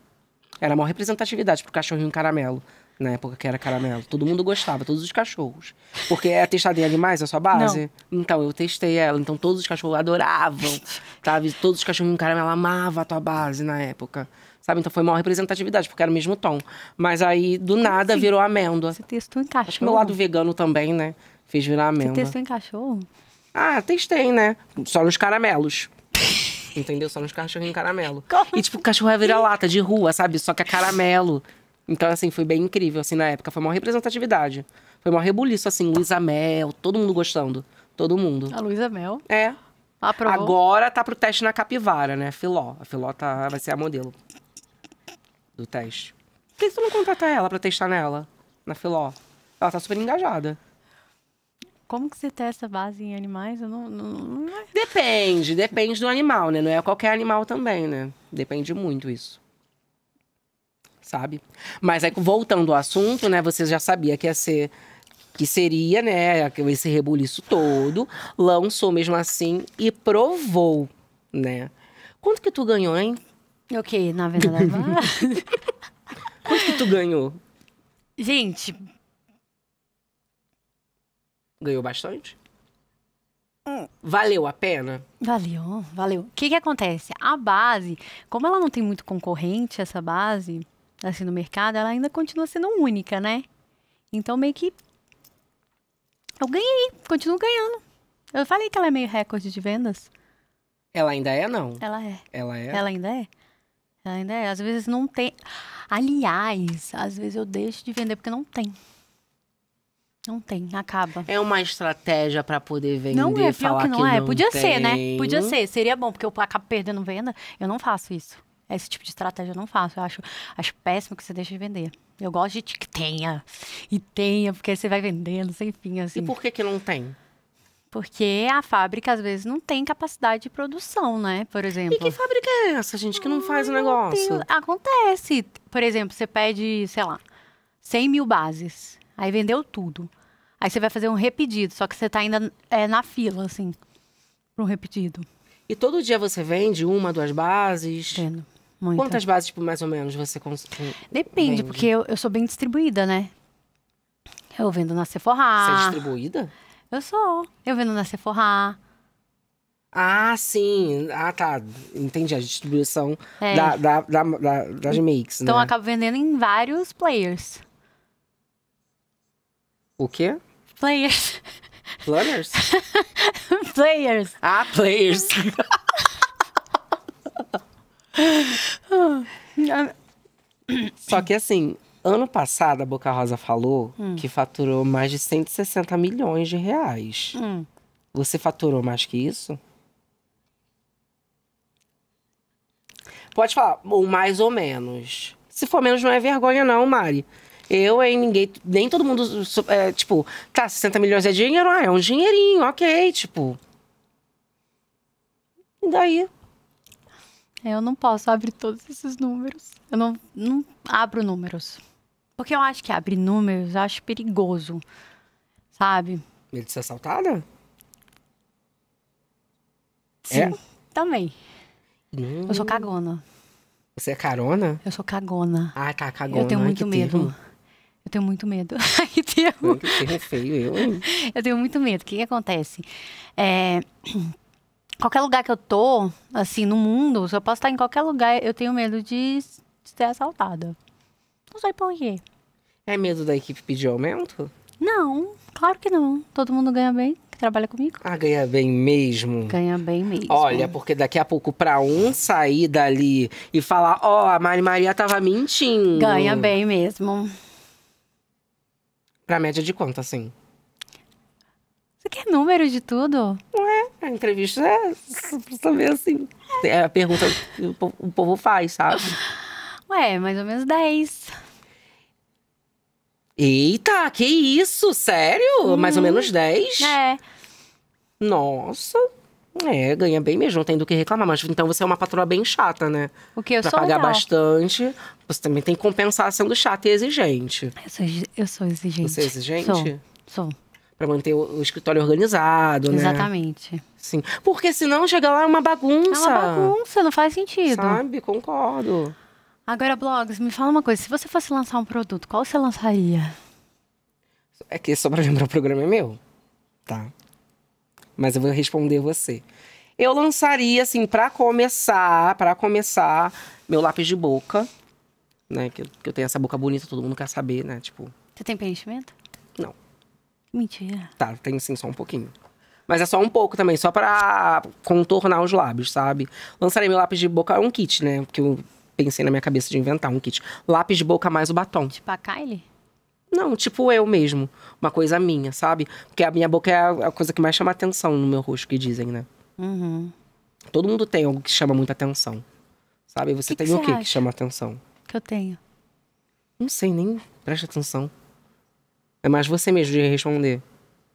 Era a maior representatividade pro cachorrinho caramelo. Na época que era caramelo. Todo mundo gostava, todos os cachorros. Porque é testada em animais é a sua base? Não. Então, eu testei ela. Então, todos os cachorros adoravam. sabe? Todos os cachorrinhos caramelo amavam a tua base na época. Sabe? Então foi maior representatividade, porque era o mesmo tom. Mas aí, do nada, virou amêndoa. Você testou em cachorro. Acho que meu lado vegano também, né? Fiz virar amêndoa. Você testou em cachorro? Ah, testei, né? Só nos caramelos. Entendeu? Só nos cachorrinhos caramelo. Como? E tipo, cachorro é vira-lata de rua, sabe? Só que é caramelo. Então, assim, foi bem incrível, assim, na época. Foi uma representatividade. Foi uma rebuliço, assim, Luísa Mel, todo mundo gostando. Todo mundo. A Luísa Mel? É. Aprovou. Agora tá pro teste na capivara, né? Filó. A Filó tá, vai ser a modelo do teste. Por que tu não contratar ela pra testar nela? Na Filó? Ela tá super engajada. Como que você testa base em animais? Eu não, não, não... É. Depende, depende do animal, né? Não é qualquer animal também, né? Depende muito isso. Sabe? Mas aí, voltando ao assunto, né? Você já sabia que ia ser que seria, né, esse rebuliço todo, lançou mesmo assim e provou, né? Quanto que tu ganhou, hein? O okay, que, na verdade? Quanto que tu ganhou? Gente, ganhou bastante. Hum. Valeu a pena? Valeu, valeu. O que, que acontece? A base, como ela não tem muito concorrente, essa base, assim, no mercado, ela ainda continua sendo única, né? Então, meio que eu ganhei, continuo ganhando. Eu falei que ela é meio recorde de vendas. Ela ainda é, não? Ela é. Ela é? Ela ainda é. Ela ainda é. Às vezes não tem. Aliás, às vezes eu deixo de vender porque não tem. Não tem, acaba. É uma estratégia para poder vender, não é, falar que não, que não é. Não Podia tem. ser, né? Podia ser, seria bom, porque eu acabo perdendo venda. Eu não faço isso. Esse tipo de estratégia eu não faço. Eu acho, acho péssimo que você deixe de vender. Eu gosto de que tenha. E tenha, porque você vai vendendo, sem fim, assim. E por que que não tem? Porque a fábrica, às vezes, não tem capacidade de produção, né? Por exemplo. E que fábrica é essa, gente, que não faz o negócio? Tenho... Acontece. Por exemplo, você pede, sei lá, 100 mil bases. Aí vendeu tudo. Aí você vai fazer um repetido, só que você está ainda é, na fila, assim, para um repetido. E todo dia você vende uma, duas bases? Vendo, Muita. Quantas bases, tipo, mais ou menos, você consegue? Eh, Depende, vende? porque eu, eu, sou bem distribuída, né? Eu vendo na Sephora. Você é distribuída? Eu sou. Eu vendo na Sephora. Ah, sim. Ah, tá. Entendi a distribuição é. da, da, da, da, das makes, então, né? Então, eu acabo vendendo em vários players. O quê? Players. Planners? players. Ah, players. Só que assim, ano passado a Boca Rosa falou hum. que faturou mais de 160 milhões de reais. Hum. Você faturou mais que isso? Pode falar, ou mais ou menos. Se for menos, não é vergonha, não, Mari. Eu, hein, ninguém. Nem todo mundo. É, tipo, tá, 60 milhões é dinheiro? Ah, é um dinheirinho, ok. Tipo. E daí? É, eu não posso abrir todos esses números. Eu não, não abro números. Porque eu acho que abre números, eu acho perigoso. Sabe? Medo de ser assaltada? Sim, é? também. Hum. Eu sou hum. cagona. Você é carona? Eu sou cagona. Ah, tá, cagona. Eu tenho muito medo. Termo. Eu tenho muito medo. Ai, Deus. Que feio, eu, Eu tenho muito medo. O que, que acontece? É, qualquer lugar que eu tô, assim, no mundo, se eu posso estar em qualquer lugar, eu tenho medo de, de ser assaltada. Não sei por quê. É medo da equipe pedir aumento? Não, claro que não. Todo mundo ganha bem que trabalha comigo. Ah, ganha bem mesmo? Ganha bem mesmo. Olha, porque daqui a pouco, pra um sair dali e falar, ó, oh, a Mari Maria tava mentindo. Ganha bem mesmo. Pra média de quanto, assim? Você quer número de tudo? Não é, a entrevista é saber assim. É a pergunta que o povo, faz, sabe? Ué, mais ou menos 10. Eita, que isso? Sério? Hum. Mais ou menos 10? Uhum. É. Nossa. É, ganha bem mesmo, não tem do que reclamar. Mas então você é uma patroa bem chata, né? O que eu pra sou pagar legal. bastante, você também tem que compensar sendo chata e exigente. Eu sou, eu sou exigente. Você é exigente? Sou. sou. Pra manter o, o escritório organizado, Exatamente. né? Exatamente. Sim. Porque senão chega lá é uma bagunça. É uma bagunça, não faz sentido. Sabe? Concordo. Agora, blogs, me fala uma coisa. Se você fosse lançar um produto, qual você lançaria? É que só pra lembrar, o programa é meu. Tá mas eu vou responder você. Eu lançaria, assim, para começar, para começar, meu lápis de boca, né? Que, que eu tenho essa boca bonita, todo mundo quer saber, né? Tipo. Você tem preenchimento? Não. Mentira. Tá, tenho sim, só um pouquinho. Mas é só um pouco também, só para contornar os lábios, sabe? Lançarei meu lápis de boca, é um kit, né? Que eu pensei na minha cabeça de inventar um kit. Lápis de boca mais o batom. Tipo a Kylie? Não, tipo eu mesmo. Uma coisa minha, sabe? Porque a minha boca é a, coisa que mais chama atenção no meu rosto, que dizem, né? Uhum. Todo mundo tem algo que chama muita atenção. Sabe? Você que tem que o que que chama atenção? Que eu tenho. Não sei, nem presta atenção. É mais você mesmo de responder.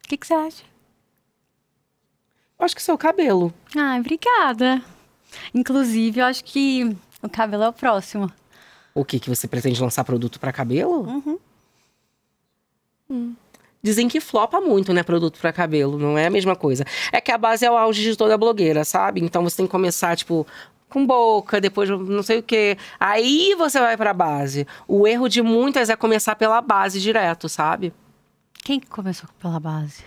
O que, que você acha? acho que seu cabelo. Ah, obrigada. Inclusive, eu acho que o cabelo é o próximo. O que? Que você pretende lançar produto para cabelo? Uhum. Hum. Dizem que flopa muito, né, produto para cabelo, não é a mesma coisa. É que a base é o auge de toda blogueira, sabe? Então você tem que começar, tipo, com boca, depois não sei o quê. Aí você vai pra base. O erro de muitas é começar pela base direto, sabe? Quem que começou pela base?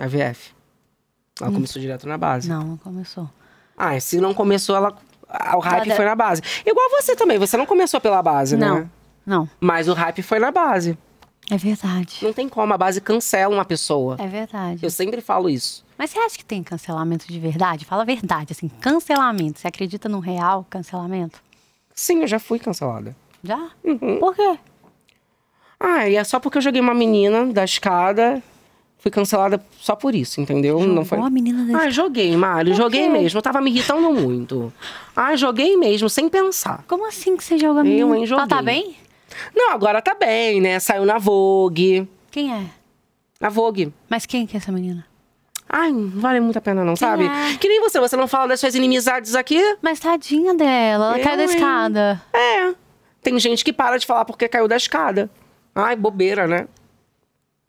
A VF. Ela hum. começou direto na base. Não, não começou. Ah, se não começou, ela. O hype foi na base. Igual você também, você não começou pela base, não, né? Não. Mas o hype foi na base. É verdade. Não tem como, a base cancela uma pessoa. É verdade. Eu sempre falo isso. Mas você acha que tem cancelamento de verdade? Fala a verdade, assim, cancelamento. Você acredita num real cancelamento? Sim, eu já fui cancelada. Já? Uhum. Por quê? Ah, e é só porque eu joguei uma menina da escada. Fui cancelada só por isso, entendeu? Jogou não foi. A menina da escada. ah, joguei, Mário, joguei mesmo. Eu tava me irritando muito. Ah, joguei mesmo, sem pensar. Como assim que você joga a menina? Eu, hein, tá, tá joguei. Ela tá bem? Não, agora tá bem, né? Saiu na Vogue. Quem é? Na Vogue. Mas quem que é essa menina? Ai, não vale muito a pena não, sabe? É. Que nem você, você não fala das suas inimizades aqui? Mas tadinha dela, ela Eu, da escada. É. Tem gente que para de falar porque caiu da escada. Ai, bobeira, né?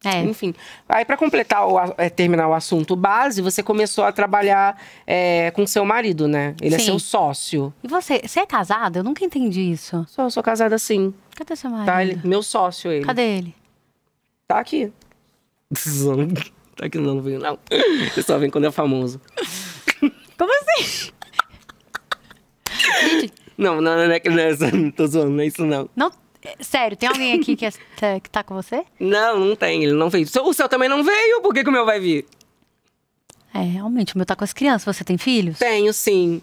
É. Enfim. Aí, para completar, o, é, terminar o assunto base, você começou a trabalhar é, com seu marido, né? Ele é sim. é seu sócio. E você, você é casada? Eu nunca entendi isso. Sou, sou casada sim. Cadê seu marido? Tá, ele, meu sócio, ele. Cadê ele? Tá aqui. tá aqui, não, não veio, não. Ele só vem quando é famoso. Como assim? Não, não, não, não, não, é não, não, não, não, não, não, não, não, não, não, não é, sério, tem alguém aqui que, é, tá, que tá com você? Não, não tem. Ele não veio. O seu também não veio, por que, que o meu vai vir? É, realmente, o meu tá com as crianças. Você tem filhos? Tenho, sim.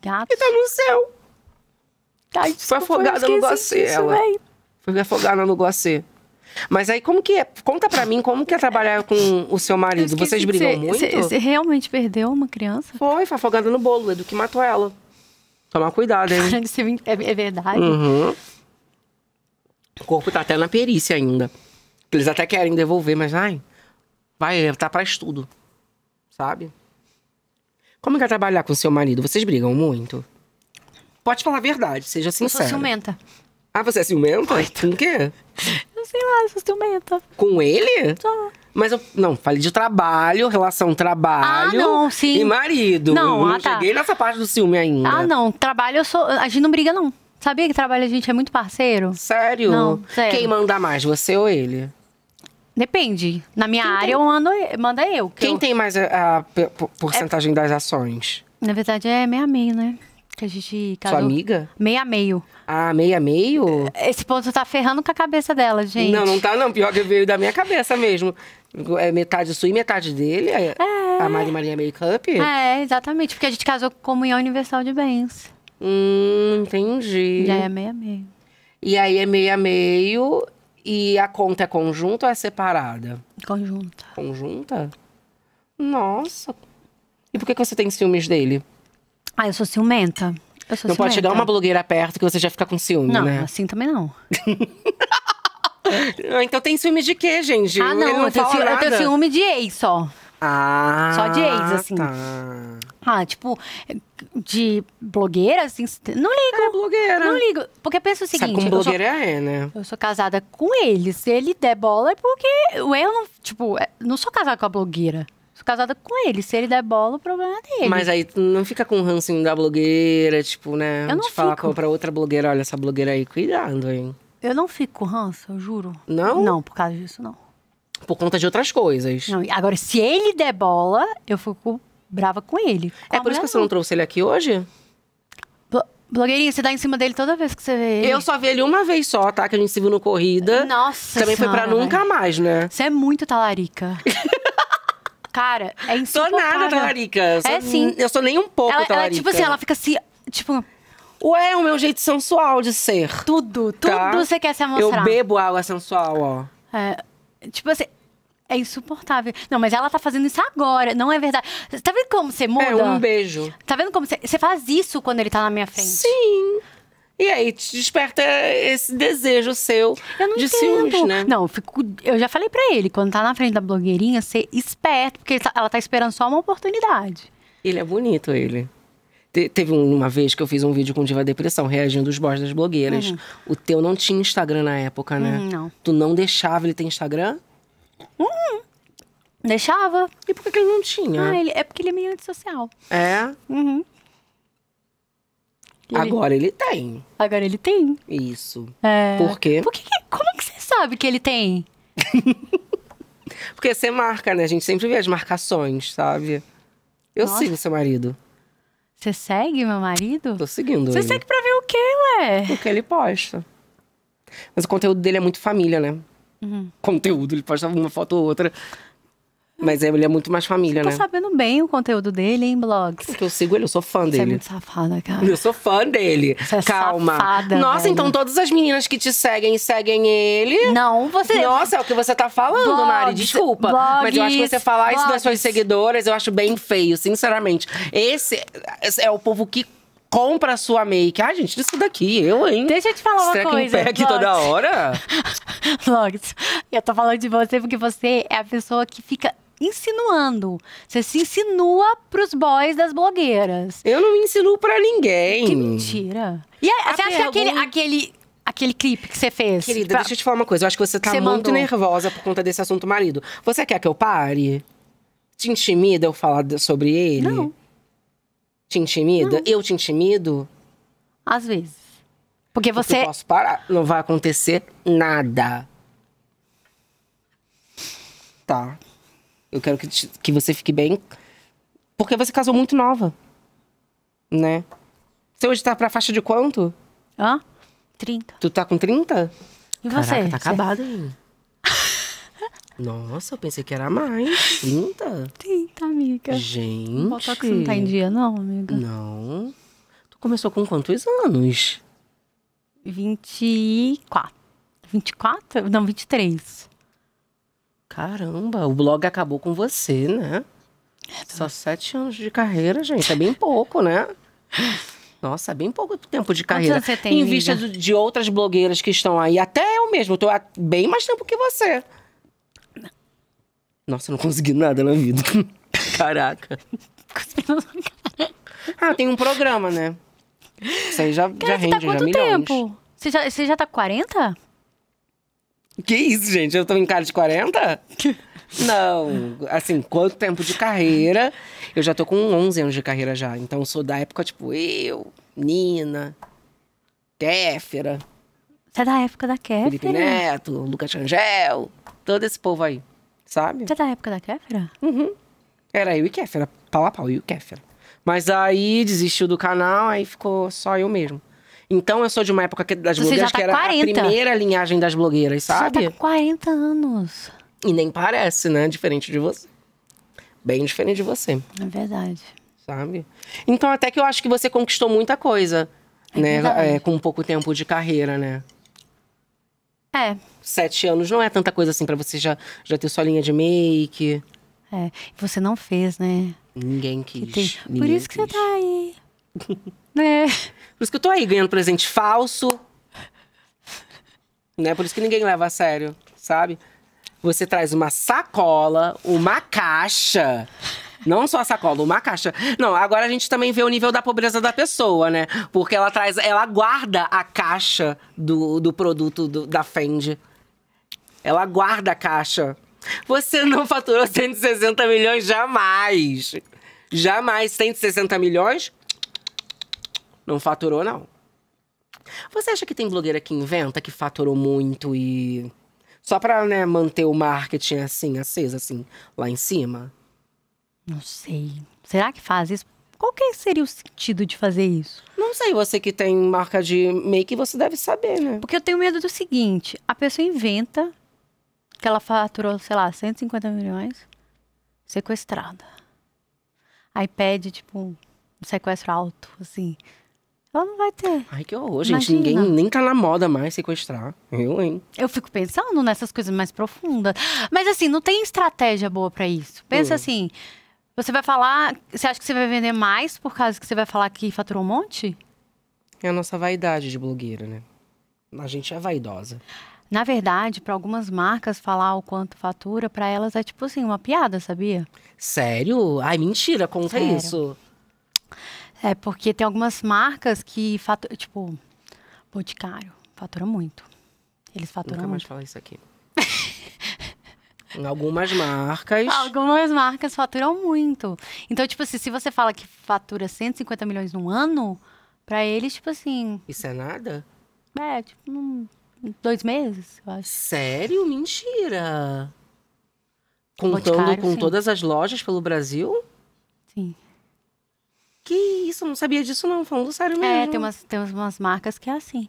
Gato. E tá no céu. Ai, foi afogada no glacê. ela. Foi afogada no glacê. Mas aí, como que é? Conta pra mim, como que é trabalhar com o seu marido? Vocês brigam cê, muito? Você realmente perdeu uma criança? Foi, foi afogada no bolo, Do que matou ela. Tomar cuidado, hein? é, é verdade. Uhum. O corpo tá até na perícia ainda. Eles até querem devolver, mas ai, vai, tá pra estudo. Sabe? Como é que é trabalhar com seu marido? Vocês brigam muito? Pode falar a verdade, seja sincero. Eu sou ciumenta. Ah, você é ciumenta? Com o quê? Eu sei lá, eu sou ciumenta. Com ele? Só. Mas eu, não, falei de trabalho, relação trabalho ah, não, sim. e marido. Não, ah, não ah, cheguei tá. nessa parte do ciúme ainda. Ah, não, trabalho eu sou, a gente não briga não. Sabia que trabalho a gente é muito parceiro? Sério? Não, sério. Quem manda mais, você ou ele? Depende. Na minha Quem área, tem... eu mando, manda eu. Que Quem eu... tem mais a, a porcentagem é... das ações? Na verdade, é meia meio, né? Que a gente casou. Tá sua amiga? Meia meio. Ah, meia meio? Esse ponto tá ferrando com a cabeça dela, gente. Não, não tá não. Pior que veio da minha cabeça mesmo. É metade sua e metade dele. É. é. A Mari Maria Makeup. É, exatamente. Porque a gente casou com comunhão universal de bens. Hum, entendi. E aí é meio a meio. E aí é meio a meio. E a conta é conjunta ou é separada? Conjunta. Conjunta? Nossa. E por que, você tem ciúmes dele? Ah, eu sou ciumenta. Eu sou não ciumenta. pode chegar uma blogueira perto que você já fica com ciúme, não, né? Não, assim também não. então tem ciúme de quê, gente? Ah, não, eu, não eu, tenho ciúme, eu tenho ciúme de ex só. Ah, Só de ex, assim. Tá. Ah, tipo, de blogueira, assim, não ligo. É, blogueira. Não ligo. Porque penso o seguinte... Sabe como blogueira sou, é, né? Eu sou casada com ele. Se ele der bola, é porque eu não... Tipo, é, não sou casada com a blogueira. Sou casada com ele. Se ele der bola, o problema é dele. Mas aí tu não fica com o rancinho da blogueira, tipo, né? Eu não De falar fico. pra outra blogueira, olha, essa blogueira aí, cuidado, hein? Eu não fico com ranço, eu juro. Não? Não, por causa disso, não. Por conta de outras coisas. Não, agora, se ele der bola, eu fico brava com ele. Com é por isso que você não trouxe ele aqui hoje? Blogueirinha, você dá em cima dele toda vez que você vê ele. Eu só vi ele uma vez só, tá? Que a gente se viu no corrida. Nossa Também senhora, foi pra nunca véio. mais, né? Você é muito talarica. Cara, é insuportável. Sou nada talarica. É sou, é sim. Eu sou nem um pouco ela, é talarica. Ela, tipo assim, ela fica assim, tipo... Ué, é o meu jeito sensual de ser. Tudo, tá? tudo tá? você quer se mostrar. Eu bebo água sensual, ó. É, Tipo assim, é insuportável. Não, mas ela tá fazendo isso agora. Não é verdade. Tá vendo como você muda? É um beijo. Tá vendo como você. Você faz isso quando ele tá na minha frente? Sim. E aí, te desperta esse desejo seu de entendo. ciúmes, né? Não, eu, fico, eu já falei para ele, quando tá na frente da blogueirinha, ser esperto, porque tá, ela tá esperando só uma oportunidade. Ele é bonito, ele. Te, teve uma vez que eu fiz um vídeo com Diva Depressão, reagindo os boys das blogueiras. Uhum. O teu não tinha Instagram na época, né? Uhum, não. Tu não deixava ele ter Instagram? Uhum. Deixava. E por que ele não tinha? Ah, ele, é porque ele é meio antissocial. É? Uhum. Ele... Agora ele tem. Agora ele tem. Isso. É... Por quê? como é que você sabe que ele tem? Porque você marca, né? A gente sempre vê as marcações, sabe? Eu Nossa. sigo seu marido. Você segue meu marido? Tô seguindo. Você ele. segue pra ver o quê, ué? O que ele posta. Mas o conteúdo dele é muito família, né? Uhum. Conteúdo, ele posta uma foto ou outra mas ele é muito mais família, Você tá né? sabendo bem o conteúdo dele hein, blogs. Porque eu sigo ele, eu sou fã dele. Você é muito safada, cara. Eu sou fã dele. Você é Calma. Safada, Nossa, velho. então todas as meninas que te seguem seguem ele. Não, você. Nossa, é o que você tá falando, blogs, Mari. Desculpa. Blogs, mas eu acho que você falar blogs. isso das suas seguidoras, eu acho bem feio, sinceramente. Esse é o povo que compra a sua make. Ah, gente, isso daqui, eu, hein? Deixa eu te falar Será uma coisa. Será que aqui toda hora? Vlogs, eu tô falando de você porque você é a pessoa que fica insinuando. Você se insinua pros boys das blogueiras. Eu não me insinuo pra ninguém. Que mentira. E aí, você acha que aquele, aquele aquele clipe que você fez. Querida, pra... deixa eu te falar uma coisa. Eu acho que você tá você muito nervosa por conta desse assunto marido. Você quer que eu pare? Te intimida eu falar sobre ele? Não. Te intimida? Não. Eu te intimido? Às vezes. Porque você. Eu posso parar. Não vai acontecer nada. Tá. Eu quero que, que você fique bem. Porque você casou muito nova. Né? Você hoje tá pra faixa de quanto? Hã? 30. Tu tá com 30? E Caraca, tá você? tá acabado, hein? Nossa, eu pensei que era mais. 30? 30, amiga. Gente. Botox não tá em dia, não, amiga? Não. Tu começou com quantos anos? 24. 24? Não, 23. Caramba, o blog acabou com você, né? É, tá. Só sete anos de carreira, gente. É bem pouco, né? Nossa, é bem pouco tempo de carreira. Você tem, em vista do, de outras blogueiras que estão aí. Até eu mesmo, tô há bem mais tempo que você. Nossa, Nossa, não consegui nada na vida. Caraca. ah, tem um programa, né? Isso aí já, Cara, tá já rende, tá já milhões. Tempo? Você já, você já tá com 40? Que isso, gente? Eu tô em cara de 40? Não, assim, quanto tempo de carreira? Eu já tô com 11 anos de carreira já. Então sou da época, tipo, eu, Nina, Kéfera. Você é da época da Kéfera? Felipe Neto, Lucas Angel, todo esse povo aí, sabe? Você é da época da Kéfera? Uhum. Era eu e Kéfera, pau a pau, eu e Kéfera. Mas aí desistiu do canal, aí ficou só eu mesmo. Então eu sou de uma época que, das Você blogueiras tá que era 40. a primeira linhagem das blogueiras, tá sabe? Você tá com 40 anos. E nem parece, né? Diferente de você. Bem diferente de você. É verdade. Sabe? Então até que eu acho que você conquistou muita coisa, é né? É, com um pouco tempo de carreira, né? É. Sete anos não é tanta coisa assim para você já, já ter sua linha de make. É. Você não fez, né? Ninguém quis. Tem... Ninguém Por isso quis. que você tá aí. É. Por isso que eu tô aí ganhando presente falso. Né? Por isso que ninguém leva a sério, sabe? Você traz uma sacola, uma caixa. Não só a sacola, uma caixa. Não, agora a gente também vê o nível da pobreza da pessoa, né? Porque ela traz, ela guarda a caixa do, do produto do, da Fendi. Ela guarda a caixa. Você não faturou 160 milhões jamais. Jamais. 160 milhões não faturou, não. Você acha que tem blogueira que inventa, que faturou muito e. Só pra, né, manter o marketing assim, aceso, assim, lá em cima? Não sei. Será que faz isso? Qual que seria o sentido de fazer isso? Não sei, você que tem marca de make, você deve saber, né? Porque eu tenho medo do seguinte: a pessoa inventa que ela faturou, sei lá, 150 milhões sequestrada. Aí pede, tipo, um sequestro alto, assim. Ela não vai ter. Ai, que horror, gente. Imagina. Ninguém nem tá na moda mais sequestrar. Eu, hein? Eu fico pensando nessas coisas mais profundas. Mas assim, não tem estratégia boa para isso. Pensa hum. assim. Você vai falar. Você acha que você vai vender mais por causa que você vai falar que faturou um monte? É a nossa vaidade de blogueira, né? A gente é vaidosa. Na verdade, para algumas marcas falar o quanto fatura, para elas é tipo assim, uma piada, sabia? Sério? Ai, mentira, conta Sério. isso. É, porque tem algumas marcas que faturam, tipo, Boticário, fatura muito. Eles faturam Nunca muito. mais falar isso aqui. Algumas marcas. Algumas marcas faturam muito. Então, tipo assim, se você fala que fatura 150 milhões no ano, para eles, tipo assim. Isso é nada? É, tipo, um, dois meses, eu acho. Sério? Mentira! Contando com sim. todas as lojas pelo Brasil? Sim. Que isso, não sabia disso não, falando sério é, mesmo. É, tem umas, tem umas marcas que é assim.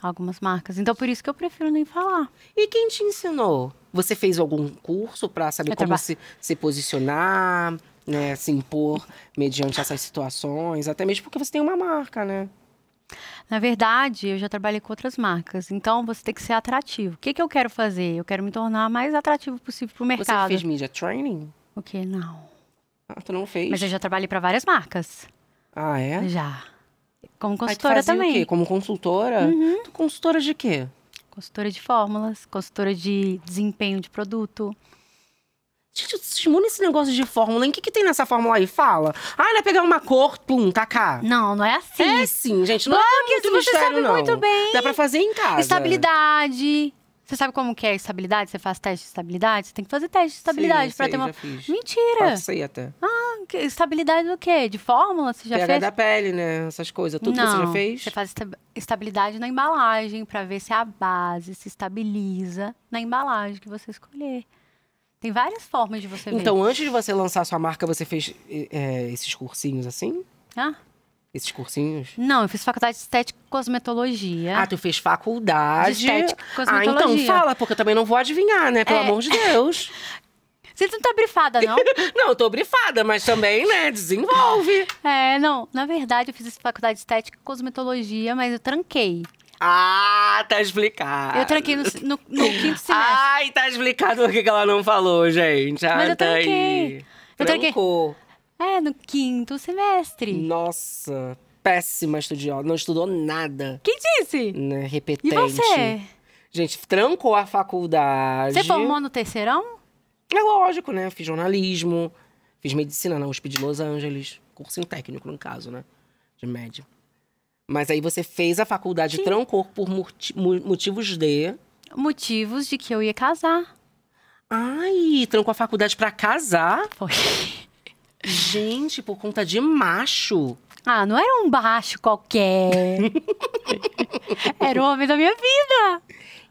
Algumas marcas. Então, por isso que eu prefiro nem falar. E quem te ensinou? Você fez algum curso para saber eu como traba... se, se posicionar, né? Se impor mediante essas situações? Até mesmo porque você tem uma marca, né? Na verdade, eu já trabalhei com outras marcas. Então, você tem que ser atrativo. O que, que eu quero fazer? Eu quero me tornar mais atrativo possível para o mercado. Você fez media training? O que? Não. Ah, tu não fez? Mas eu já trabalhei para várias marcas. Ah, é? Já. Como consultora Aí tu também. O quê? Como consultora? Uhum. Tu consultora de quê? Consultora de fórmulas, consultora de desempenho de produto. Gente, desmona esse negócio de fórmula. O que, que tem nessa fórmula aí? Fala. Ah, não é pegar uma cor, pum, tacar. Tá não, não é assim. É sim, gente. Não que é muito você mistério, sabe não. muito bem. Dá pra fazer em casa. Estabilidade, você sabe como que é a estabilidade? Você faz teste de estabilidade? Você tem que fazer teste de estabilidade para ter uma. Já fiz. Mentira! Passei até. Ah, estabilidade do quê? De fórmula? Você já PH fez? da pele, né? Essas coisas. Tudo Não, você já fez? Você faz estabilidade na embalagem para ver se a base se estabiliza na embalagem que você escolher. Tem várias formas de você então, ver. Então, antes de você lançar sua marca, você fez é, esses cursinhos assim? Ah. Esses cursinhos? Não, eu fiz faculdade de estética e cosmetologia. Ah, tu fez faculdade. De estética e cosmetologia. Ah, então fala, porque eu também não vou adivinhar, né? Pelo é... amor de Deus. Você não tá brifada, não? não, eu tô brifada, mas também, né, desenvolve. É, não. Na verdade, eu fiz faculdade de estética e cosmetologia, mas eu tranquei. Ah, tá explicado. Eu tranquei no, no, no quinto semestre. Ai, tá explicado o que ela não falou, gente. Ah, mas tá eu tranquei. Tá aí. Eu tranquei. É, no quinto semestre. Nossa, péssima estudiosa. Não estudou nada. Quem disse? Né, repetente. E você? Gente, trancou a faculdade. Você formou no terceirão? É lógico, né? Fiz jornalismo, fiz medicina na USP de Los Angeles. Cursinho técnico, no caso, né? De médio. Mas aí você fez a faculdade, Sim. trancou por motivos de... Motivos de que eu ia casar. Ai, trancou a faculdade para casar? Foi. Gente, por conta de macho. Ah, não era um baixo qualquer. era o homem da minha vida.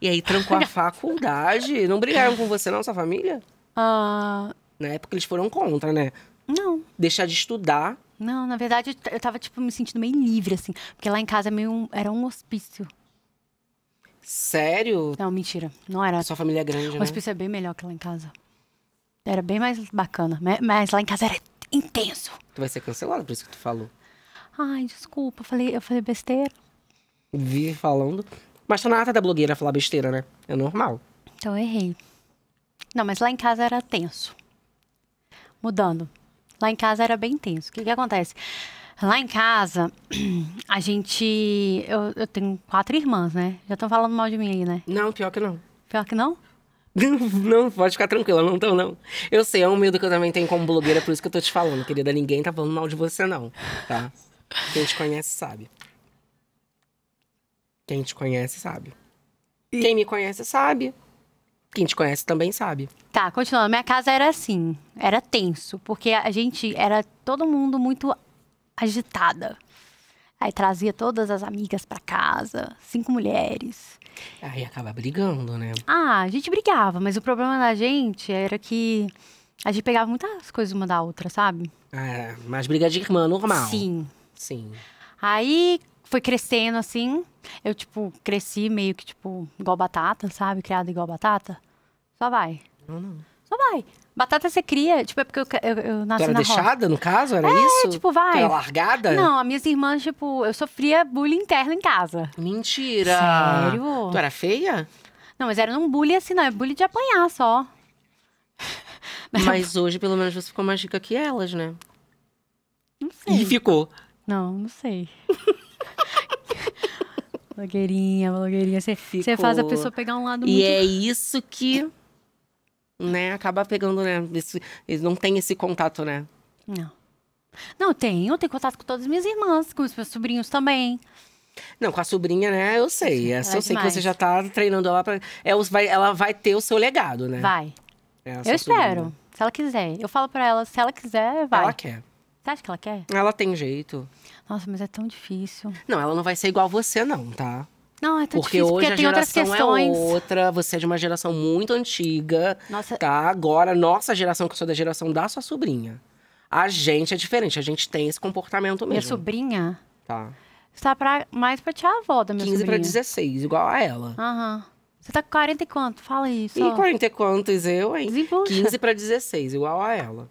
E aí trancou a faculdade. Não brigaram com você, não, sua família? Ah. Na época eles foram contra, né? Não. Deixar de estudar. Não, na verdade eu tava, tipo, me sentindo meio livre, assim. Porque lá em casa é meio um, era um hospício. Sério? Não, mentira. Não era. Sua família é grande, o né? O hospício é bem melhor que lá em casa. Era bem mais bacana. Mas lá em casa era intenso. Tu vai ser cancelado por isso que tu falou. Ai, desculpa, falei, eu falei besteira. Vi falando. Mas tá na ata da blogueira falar besteira, né? É normal. Então eu errei. Não, mas lá em casa era tenso. Mudando. Lá em casa era bem tenso. O que que acontece? Lá em casa, a gente. Eu, eu tenho quatro irmãs, né? Já estão falando mal de mim aí, né? Não, pior que não. Pior que não? não, pode ficar tranquila, não tô, não. Eu sei, é um medo que eu também tenho como blogueira, por isso que eu tô te falando, querida. Ninguém tá falando mal de você, não, tá? Quem te conhece sabe. Quem te conhece sabe. E... Quem me conhece sabe. Quem te conhece também sabe. Tá, continuando. Minha casa era assim, era tenso, porque a gente era todo mundo muito agitada. Aí trazia todas as amigas para casa, cinco mulheres. Aí acaba brigando, né? Ah, a gente brigava, mas o problema da gente era que a gente pegava muitas coisas uma da outra, sabe? Ah, mas briga de irmã, normal. Sim. Sim. Aí foi crescendo assim. Eu, tipo, cresci meio que, tipo, igual batata, sabe? Criada igual batata. Só vai. Não, não. Só vai. Batata você cria, tipo, é porque eu, eu, eu nasci tu era na deixada, roça. no caso? Era é, isso? tipo, vai. Tu era largada? Não, as minhas irmãs, tipo, eu sofria bullying interno em casa. Mentira! Sério? Tu era feia? Não, mas era um bullying assim, não, é bullying de apanhar só. Mas hoje, pelo menos, você ficou mais rica que elas, né? Não sei. E ficou. Não, não sei. blogueirinha, blogueirinha. Você, você faz a pessoa pegar um lado e muito... E é isso que né, acaba pegando, né? Esse, eles não tem esse contato, né? Não. Não, eu tenho, eu tenho contato com todas as minhas irmãs, com os meus sobrinhos também. Não, com a sobrinha, né? Eu sei. Essa é eu sei que você já tá treinando ela pra. É, ela vai ter o seu legado, né? Vai. É, eu espero. Sobrinha. Se ela quiser. Eu falo pra ela, se ela quiser, vai. Ela quer. Você acha que ela quer? Ela tem jeito. Nossa, mas é tão difícil. Não, ela não vai ser igual você, não, tá? Não, é tão porque difícil, hoje porque tem outras é questões. É outra, você é de uma geração muito antiga. Nossa. Tá? Agora, nossa geração, que eu sou da geração da sua sobrinha. A gente é diferente, a gente tem esse comportamento mesmo. Minha sobrinha? Tá. Está pra, mais pra tia avó da minha 15 sobrinha. 15 pra 16, igual a ela. Aham. Uhum. Você tá com 40 e quanto? Fala isso. E 40 e quantos eu, hein? Desembucha. 15 pra 16, igual a ela.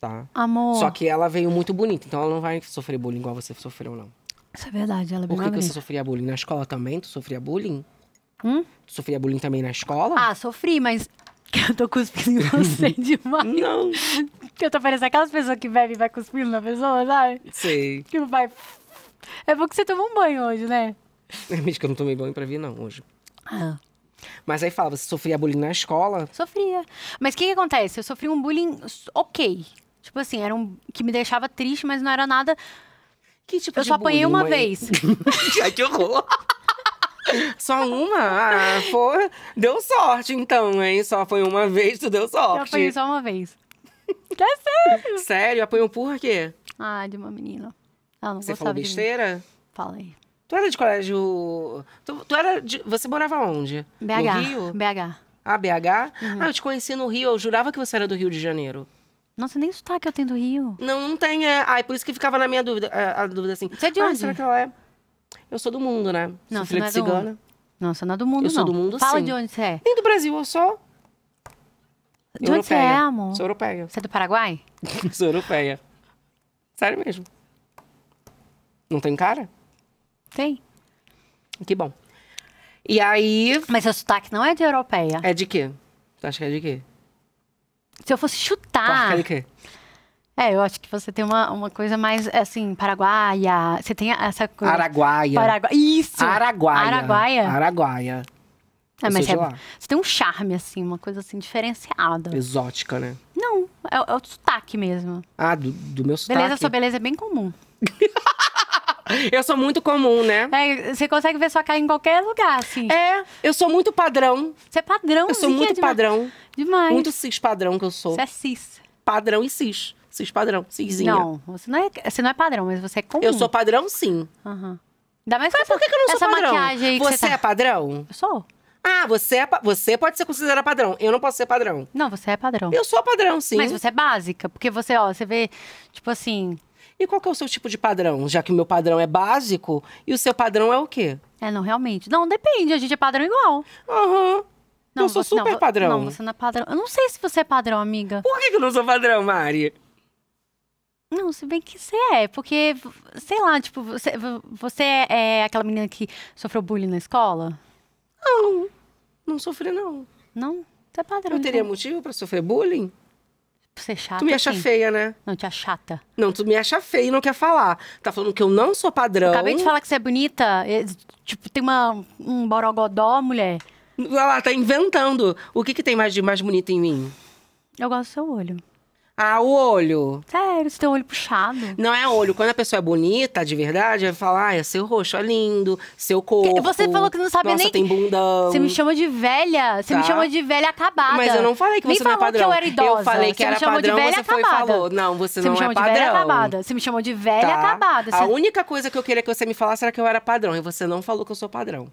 Tá? Amor. Só que ela veio muito bonita, então ela não vai sofrer bullying igual você sofreu, não. Isso é verdade, ela é bem Por que, que você sofria bullying? Na escola também? Tu sofria bullying? Hum? Tu sofria bullying também na escola? Ah, sofri, mas eu tô cuspindo em você demais. Não. Eu tô parecendo aquelas pessoas que bebem e vai cuspindo na pessoa, sabe? Sei. Que vai... É bom que você tomou um banho hoje, né? Realmente é, que eu não tomei banho pra vir, não, hoje. Ah. Mas aí fala, você sofria bullying na escola? Sofria. Mas o que, que acontece? Eu sofri um bullying ok. Tipo assim, era um que me deixava triste, mas não era nada que tipo Eu só apanhei uma aí? vez. Ai, que horror! Só uma? Ah, pô, Deu sorte, então, hein? Só foi uma vez, tu deu sorte. Eu apanhei só uma vez. é sério? Sério? Apanhou por quê? Ah, de uma menina. Ah, não Você falou besteira? Falei. Tu era de colégio... Tu, tu era de... Você morava onde? BH. No Rio? BH. Ah, BH? Uhum. Ah, eu te conheci no Rio. Eu jurava que você era do Rio de Janeiro. Nossa, nem sotaque eu tenho do Rio. Não, não tem. É... Ai, por isso que ficava na minha dúvida, a, a dúvida assim. Você é de ah, onde? Ah, será que ela é? Eu sou do mundo, né? Não, sou filha não é de cigana. Do... Não, você não é do mundo, eu não. Eu sou do mundo, Fala sim. de onde você é. Nem do Brasil, eu sou... De europeia. onde você é, amor? Sou europeia. Você é do Paraguai? sou europeia. Sério mesmo. Não tem cara? Tem. Que bom. E aí... Mas seu sotaque não é de europeia. É de quê? Tu acha que é de quê? Se eu fosse chutar. Parque é, eu acho que você tem uma, uma coisa mais, assim, paraguaia. Você tem essa coisa. Araguaia. Isso! Araguaia. Araguaia. Araguaia. É, mas é, é você tem um charme, assim, uma coisa assim diferenciada. Exótica, né? Não, é, é o sotaque mesmo. Ah, do, do meu sotaque. Beleza, sua beleza é bem comum. eu sou muito comum, né? É, você consegue ver sua cara em qualquer lugar, assim. É, eu sou muito padrão. Você é padrão, Eu sou assim, muito é padrão. Demais. Muito cis padrão que eu sou. Você é cis. Padrão e cis. Cis padrão, cisinha. Não, você não é, você não é padrão, mas você é comum. Eu sou padrão, sim. Uhum. mais mas por que, que eu não sou padrão? você, você tá... é padrão? Eu sou. Ah, você, é, você pode ser considerada padrão. Eu não posso ser padrão. Não, você é padrão. Eu sou padrão, sim. Mas você é básica. Porque você, ó, você vê, tipo assim, e qual que é o seu tipo de padrão? Já que o meu padrão é básico, e o seu padrão é o quê? É, não, realmente. Não, depende, a gente é padrão igual. Aham. Uhum. Não, eu sou você, super não, padrão. Não, você não é padrão. Eu não sei se você é padrão, amiga. Por que, que eu não sou padrão, Mari? Não, se bem que você é, porque, sei lá, tipo, você, você é, é aquela menina que sofreu bullying na escola? Não, não sofri, não. Não? Você é padrão. Eu teria então. motivo para sofrer bullying? É chata. Tu me acha assim. feia, né? Não, te acha chata. Não, tu me acha feia e não quer falar. Tá falando que eu não sou padrão. Eu acabei de falar que você é bonita. É, tipo, tem uma, um borogodó, mulher. Olha lá, tá inventando. O que, que tem mais de mais bonito em mim? Eu gosto do seu olho. Ah, o olho. Sério, você tem o olho puxado. Não é olho. Quando a pessoa é bonita, de verdade, vai falar, ah, é seu rosto é lindo, seu corpo. Você falou que não sabia nossa, nem. tem bundão. Você me chama de velha. Você tá? me chama de velha acabada. Mas eu não falei que nem você não é padrão. Que eu era idosa. Eu falei que você era padrão, você acabada. foi e falou. Não, você, você não é padrão. Você me chamou de velha acabada. Você me chamou de velha tá? acabada. Você... A única coisa que eu queria que você me falasse era que eu era padrão. E você não falou que eu sou padrão.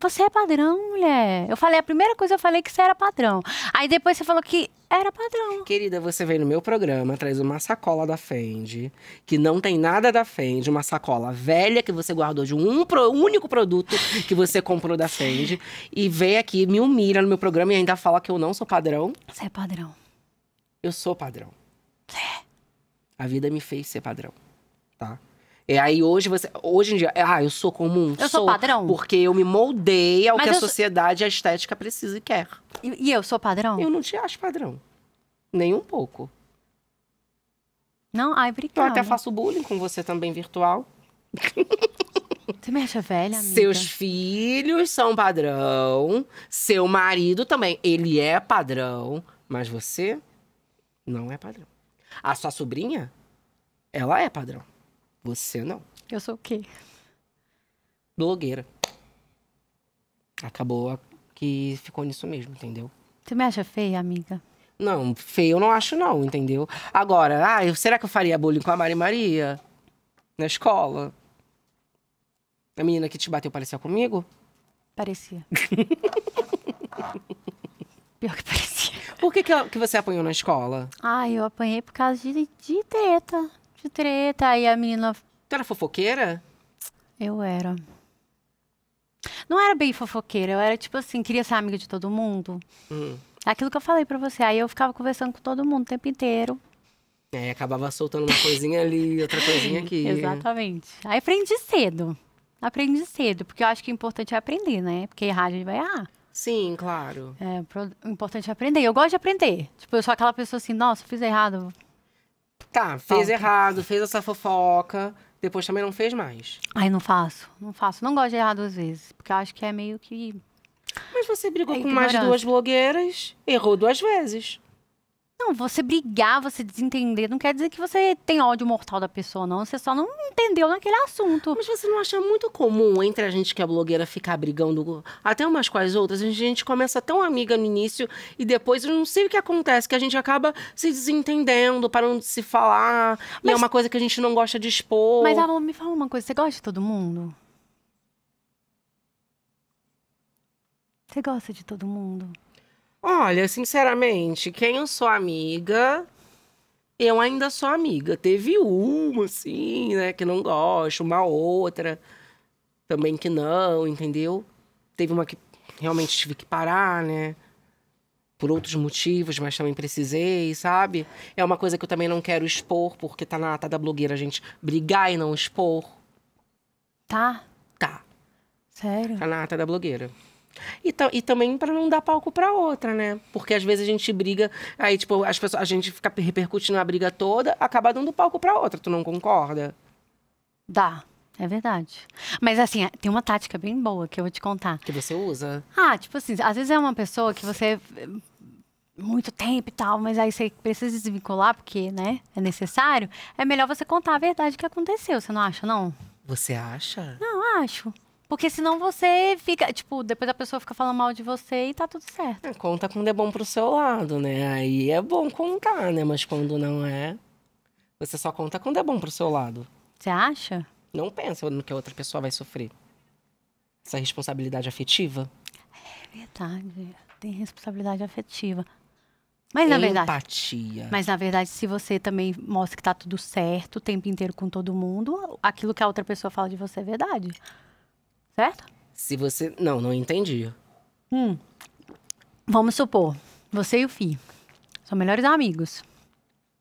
Você é padrão, mulher. Eu falei, a primeira coisa eu falei é que você era padrão. Aí depois você falou que era padrão. Querida, você vem no meu programa, traz uma sacola da Fendi, que não tem nada da Fendi, uma sacola velha que você guardou de um pro, único produto que você comprou da Fendi, e vem aqui, me humilha no meu programa e ainda fala que eu não sou padrão. Você é padrão. Eu sou padrão. É. A vida me fez ser padrão, tá? E é, aí hoje você. Hoje em dia, é, ah, eu sou comum. Eu sou, sou padrão. Porque eu me moldei ao Mas que a sociedade a estética precisa e quer. E, e eu sou padrão? Eu não te acho padrão. Nem um pouco. Não? Ai, obrigada. Eu até faço bullying com você também virtual. Você me acha velha, amiga? Seus filhos são padrão. Seu marido também. Ele é padrão. Mas você não é padrão. A sua sobrinha, ela é padrão. Você não. Eu sou o quê? Blogueira. Acabou que ficou nisso mesmo, entendeu? Tu me acha feia, amiga? Não, feio eu não acho, não, entendeu? Agora, ah, será que eu faria bullying com a Mari Maria? Na escola? A menina que te bateu parecia comigo? Parecia. Pior que parecia. Por que, que, que, você apanhou na escola? Ah, eu apanhei por causa de, de treta de treta. Aí a menina. Tu era fofoqueira? Eu era. Não era bem fofoqueira, eu era tipo assim, queria ser amiga de todo mundo. Hum. Aquilo que eu falei pra você. Aí eu ficava conversando com todo mundo o tempo inteiro. É, acabava soltando uma coisinha ali, outra coisinha aqui. Exatamente. Aí aprendi cedo. Aprendi cedo, porque eu acho que o importante é aprender, né? Porque errar a gente vai errar. Sim, claro. É, o importante é aprender. Eu gosto de aprender. Tipo, eu sou aquela pessoa assim, nossa, fiz errado, Tá, fez Falta. errado, fez essa fofoca, depois também não fez mais. Ai, não faço, não faço. Não gosto de errar duas vezes, porque eu acho que é meio que. Mas você brigou é com mais duas blogueiras, errou duas vezes. Não, você brigar, você desentender, não quer dizer que você tem ódio mortal da pessoa, não. Você só não entendeu naquele assunto. Mas você não acha muito comum entre a gente que é blogueira ficar brigando até umas com as outras? A gente começa tão amiga no início e depois eu não sei o que acontece, que a gente acaba se desentendendo, parando de se falar. É Mas... é uma coisa que a gente não gosta de expor. Mas, Alô, me fala uma coisa: você gosta de todo mundo? Você gosta de todo mundo? Olha, sinceramente, quem eu sou amiga, eu ainda sou amiga. Teve uma, assim, né, que não gosto, uma outra também que não, entendeu? Teve uma que realmente tive que parar, né? Por outros motivos, mas também precisei, sabe? É uma coisa que eu também não quero expor, porque tá na tá da blogueira, a gente. Brigar e não expor. Tá? Tá. Sério? Tá na ata da blogueira. E, e também para não dar palco para outra, né? Porque às vezes a gente briga, aí, tipo, as pessoas, a gente fica repercutindo a briga toda, acaba dando palco para outra. Tu não concorda? Dá. É verdade. Mas assim, tem uma tática bem boa que eu vou te contar. Que você usa? Ah, tipo assim, às vezes é uma pessoa que você eh, muito tempo e tal, mas aí você precisa desvincular porque, né, é necessário. É melhor você contar a verdade que aconteceu, você não acha não? Você acha? Não, acho. Porque senão você fica, tipo, depois a pessoa fica falando mal de você e tá tudo certo. É, conta quando é bom pro seu lado, né? Aí é bom contar, né? Mas quando não é, você só conta quando é bom pro seu lado. Você acha? Não pensa no que a outra pessoa vai sofrer. Essa responsabilidade afetiva. É verdade. Tem responsabilidade afetiva. Mas na verdade. Empatia. Mas na verdade, se você também mostra que tá tudo certo o tempo inteiro com todo mundo, aquilo que a outra pessoa fala de você é verdade certo? Se você. Não, não entendi. Hum. Vamos supor, você e o Fih são melhores amigos.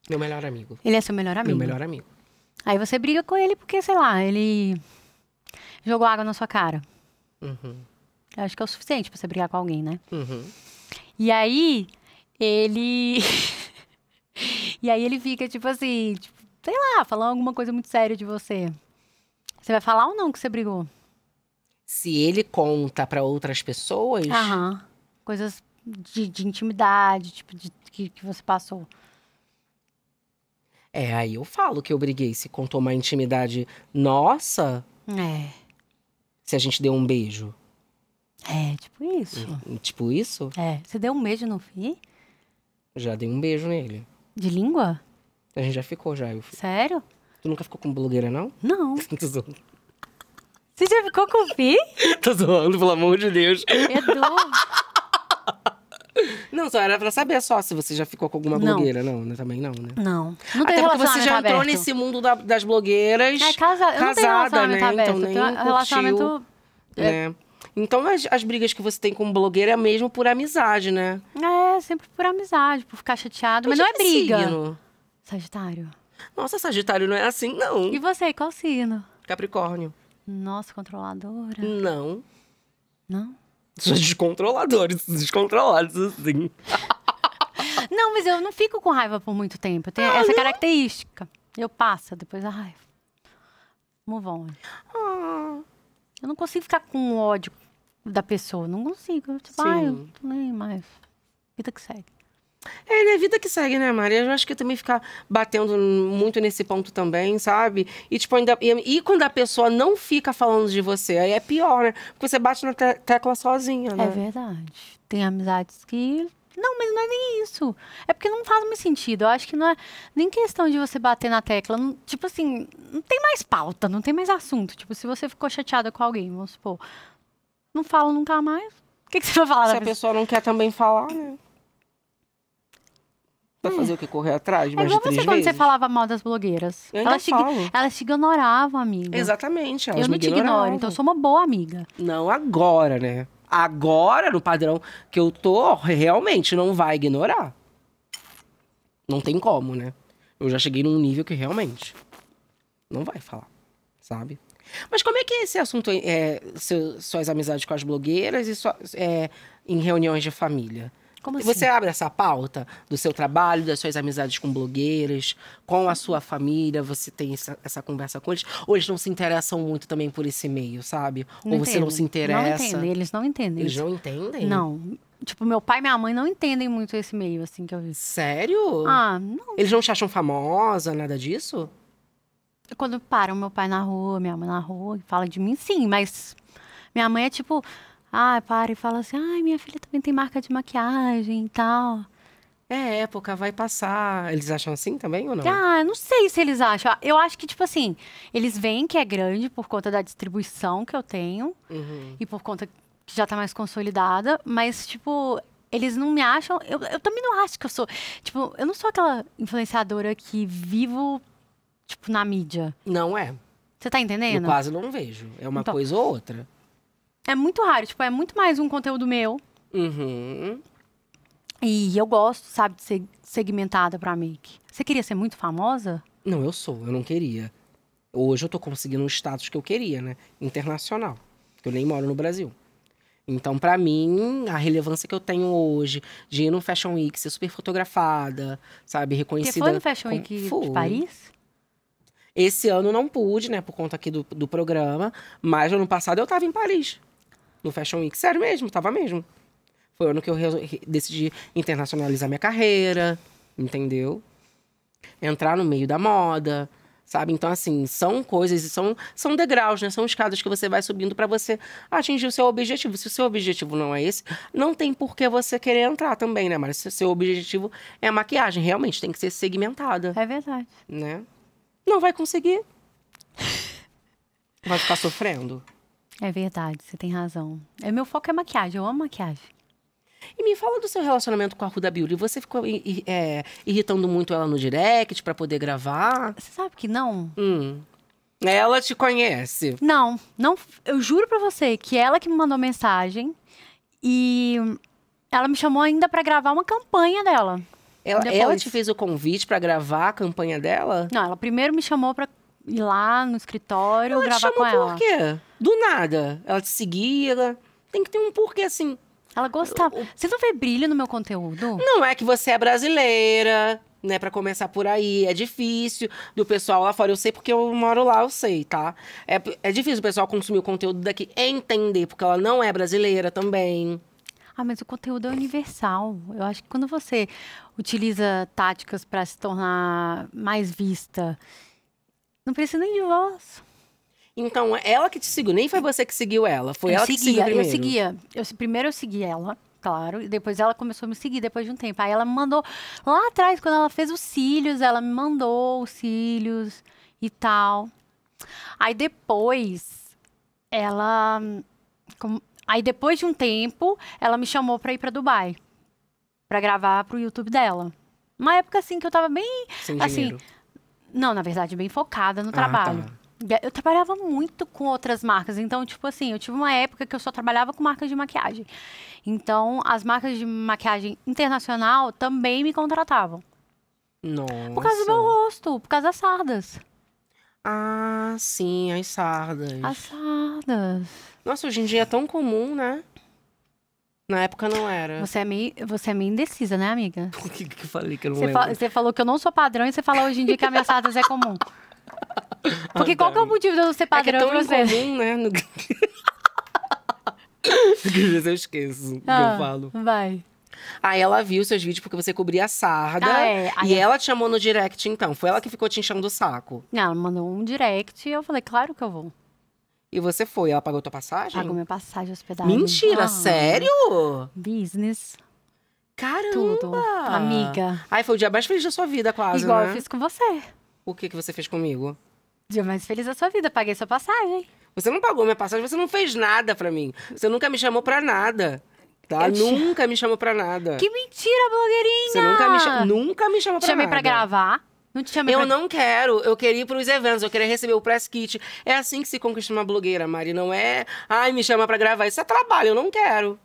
Meu melhor amigo. Ele é seu melhor amigo? Meu melhor amigo. Aí você briga com ele porque, sei lá, ele jogou água na sua cara. Uhum. Eu acho que é o suficiente pra você brigar com alguém, né? Uhum. E aí, ele. e aí ele fica, tipo assim, tipo, sei lá, falando alguma coisa muito séria de você. Você vai falar ou não que você brigou? se ele conta para outras pessoas. Aham. Coisas de, de, intimidade, tipo, de, que, que você passou. É, aí eu falo que eu briguei. Se contou uma intimidade nossa. É. Se a gente deu um beijo. É, tipo isso. Hum, tipo isso? É. Você deu um beijo no Fih? Já dei um beijo nele. De língua? A gente já ficou já. Eu... Sério? Tu nunca ficou com blogueira, não? Não. Você já ficou com o Pi? Tô zoando, pelo amor de Deus. Edu. Não, só era pra saber só se você já ficou com alguma Não. blogueira. Não, né? também não, né? Não. Não Até porque você já entrou nesse mundo da- das blogueiras. É, casa... eu não tenho casada, né? Então nem eu tenho curtiu, né? É. Então as, as brigas que você tem com blogueira é mesmo por amizade, né? É, sempre por amizade, por ficar chateado. Mas não é briga. Signo. Sagitário. Nossa, Sagitário não é assim, não. E você, qual signo? Capricórnio. Nossa, controladora? Não. Não? Sou descontroladora, descontrolados, assim. não, mas eu não fico com raiva por muito tempo. Eu tenho ah, essa não? característica. Eu passo depois a raiva. Move on. Ah. Eu não consigo ficar com ódio da pessoa. Não consigo. Tipo, eu, tipo, Sim. ah, eu mais. Vida que segue. É, né? Vida que segue, né, Maria? Eu acho que também ficar batendo muito nesse ponto também, sabe? E, tipo, ainda... e, quando a pessoa não fica falando de você, aí é pior, né? Porque você bate na te tecla sozinha, é né? É verdade. Tem amizades que. Não, mas não é nem isso. É porque não faz muito sentido. Eu acho que não é nem questão de você bater na tecla. Não, tipo assim, não tem mais pauta, não tem mais assunto. Tipo, se você ficou chateada com alguém, vamos supor, não fala nunca mais. O que, que você vai falar? Se a pessoa não quer também falar, né? Vai é. fazer o que? Correr atrás? Mas é igual você quando você falava mal das blogueiras. Eu elas, te, falo. elas te ignoravam, amiga. Exatamente. Elas eu não te ignoro, então eu sou uma boa amiga. Não agora, né? Agora, no padrão que eu tô, realmente não vai ignorar. Não tem como, né? Eu já cheguei num nível que realmente não vai falar, sabe? Mas como é que é esse assunto, é, seu, suas amizades com as blogueiras e sua, é, em reuniões de família? Como assim? Você abre essa pauta do seu trabalho, das suas amizades com blogueiras, com a sua família, você tem essa, essa conversa com eles? Ou eles não se interessam muito também por esse meio, sabe? Não ou entendo. você não se interessa? Não entendem, eles não entendem. Eles não entendem? Não. Tipo, meu pai e minha mãe não entendem muito esse meio, assim, que eu vi. Sério? Ah, não. Eles não te acham famosa, nada disso? Quando param meu pai na rua, minha mãe na rua, fala de mim, sim, mas minha mãe é tipo ah, para e fala assim, ai, ah, minha filha também tem marca de maquiagem e tal. É época, vai passar. Eles acham assim também ou não? Ah, não sei se eles acham. Eu acho que, tipo assim, eles veem que é grande por conta da distribuição que eu tenho uhum. e por conta que já tá mais consolidada, mas, tipo, eles não me acham. Eu, eu também não acho que eu sou. Tipo, eu não sou aquela influenciadora que vivo, tipo, na mídia. Não é. Você tá entendendo? Eu quase não vejo. É uma então, coisa ou outra é muito raro. Tipo, é muito mais um conteúdo meu. Uhum. E eu gosto, sabe, de ser segmentada pra make. Você queria ser muito famosa? Não, eu sou. Eu não queria. Hoje eu tô conseguindo um status que eu queria, né? Internacional. Eu nem moro no Brasil. Então, para mim, a relevância que eu tenho hoje de ir no Fashion Week, ser super fotografada, sabe, reconhecida. Você foi no Fashion com... Week foi. de Paris? Esse ano não pude, né, por conta aqui do, do programa, mas ano passado eu tava em Paris no Fashion Week. Sério mesmo, tava mesmo. Foi o ano que eu decidi internacionalizar minha carreira, entendeu? Entrar no meio da moda, sabe? Então, assim, são coisas, são, são degraus, né? São escadas que você vai subindo para você atingir o seu objetivo. Se o seu objetivo não é esse, não tem por que você querer entrar também, né, mas Se o seu objetivo é a maquiagem, realmente tem que ser segmentada. É verdade. Né? Não vai conseguir. Vai ficar sofrendo. É verdade, você tem razão. É, meu foco é maquiagem, eu amo maquiagem. E me fala do seu relacionamento com a Ruda Beauty. Você ficou é, irritando muito ela no direct para poder gravar? Você sabe que não. Hum. Ela te conhece? Não, não. Eu juro para você que ela que me mandou mensagem e ela me chamou ainda para gravar uma campanha dela. Ela, Depois... ela te fez o convite para gravar a campanha dela? Não, ela primeiro me chamou para ir lá no escritório ela gravar com ela. Por quê? Do nada. Ela te seguia. Tem que ter um porquê, assim. Ela gostava. Você não vê brilho no meu conteúdo? Não é que você é brasileira, né? Para começar por aí. É difícil do pessoal lá fora. Eu sei porque eu moro lá, eu sei, tá? É, é difícil o pessoal consumir o conteúdo daqui entender, porque ela não é brasileira também. Ah, mas o conteúdo é universal. Eu acho que quando você utiliza táticas para se tornar mais vista, não precisa nem de voz. Então, ela que te seguiu, nem foi você que seguiu ela, foi eu ela seguia, que seguiu primeiro. Eu seguia, eu, primeiro eu segui ela, claro, e depois ela começou a me seguir depois de um tempo. Aí ela me mandou, lá atrás, quando ela fez os cílios, ela me mandou os cílios e tal. Aí depois, ela... aí depois de um tempo, ela me chamou pra ir pra Dubai, pra gravar pro YouTube dela. Uma época, assim, que eu tava bem, Sem assim... Dinheiro. Não, na verdade, bem focada no ah, trabalho. Tá. Eu trabalhava muito com outras marcas. Então, tipo assim, eu tive uma época que eu só trabalhava com marcas de maquiagem. Então, as marcas de maquiagem internacional também me contratavam. Nossa. Por causa do meu rosto, por causa das sardas. Ah, sim, as sardas. As sardas. Nossa, hoje em dia é tão comum, né? Na época não era. Você é meio, você é meio indecisa, né, amiga? O que que eu falei que eu não você Fa você falou que eu não sou padrão e você falou hoje em dia que ameaçadas é comum. Porque qual que é o motivo de eu ser padrão é que é tão pra Incomum, né? No... Porque às vezes eu esqueço ah, que eu ah, falo. Vai. Aí ela viu seus vídeos porque você cobria a sarda. Ah, é. E é. ela te chamou no direct, então. Foi ela que ficou te enchendo o saco. Não, ela mandou um direct e eu falei, claro que eu vou. E você foi? Ela pagou tua passagem? Pagou minha passagem, hospedagem. Mentira, ah, sério? Business. Caramba! Tudo. Amiga. Aí foi o dia mais feliz da sua vida, quase. Igual né? eu fiz com você. O que, que você fez comigo? Dia mais feliz da sua vida, paguei sua passagem. Você não pagou minha passagem, você não fez nada pra mim. Você nunca me chamou pra nada. Tá? nunca me chamou pra nada. Que mentira, blogueirinha! Você nunca me, nunca me chamou pra Chamei nada. Chamei pra gravar. Não te chamei Eu pra... não quero. Eu queria ir pros eventos, eu queria receber o press kit. É assim que se conquista uma blogueira, Mari. Não é, ai, me chama pra gravar. Isso é trabalho, eu não quero.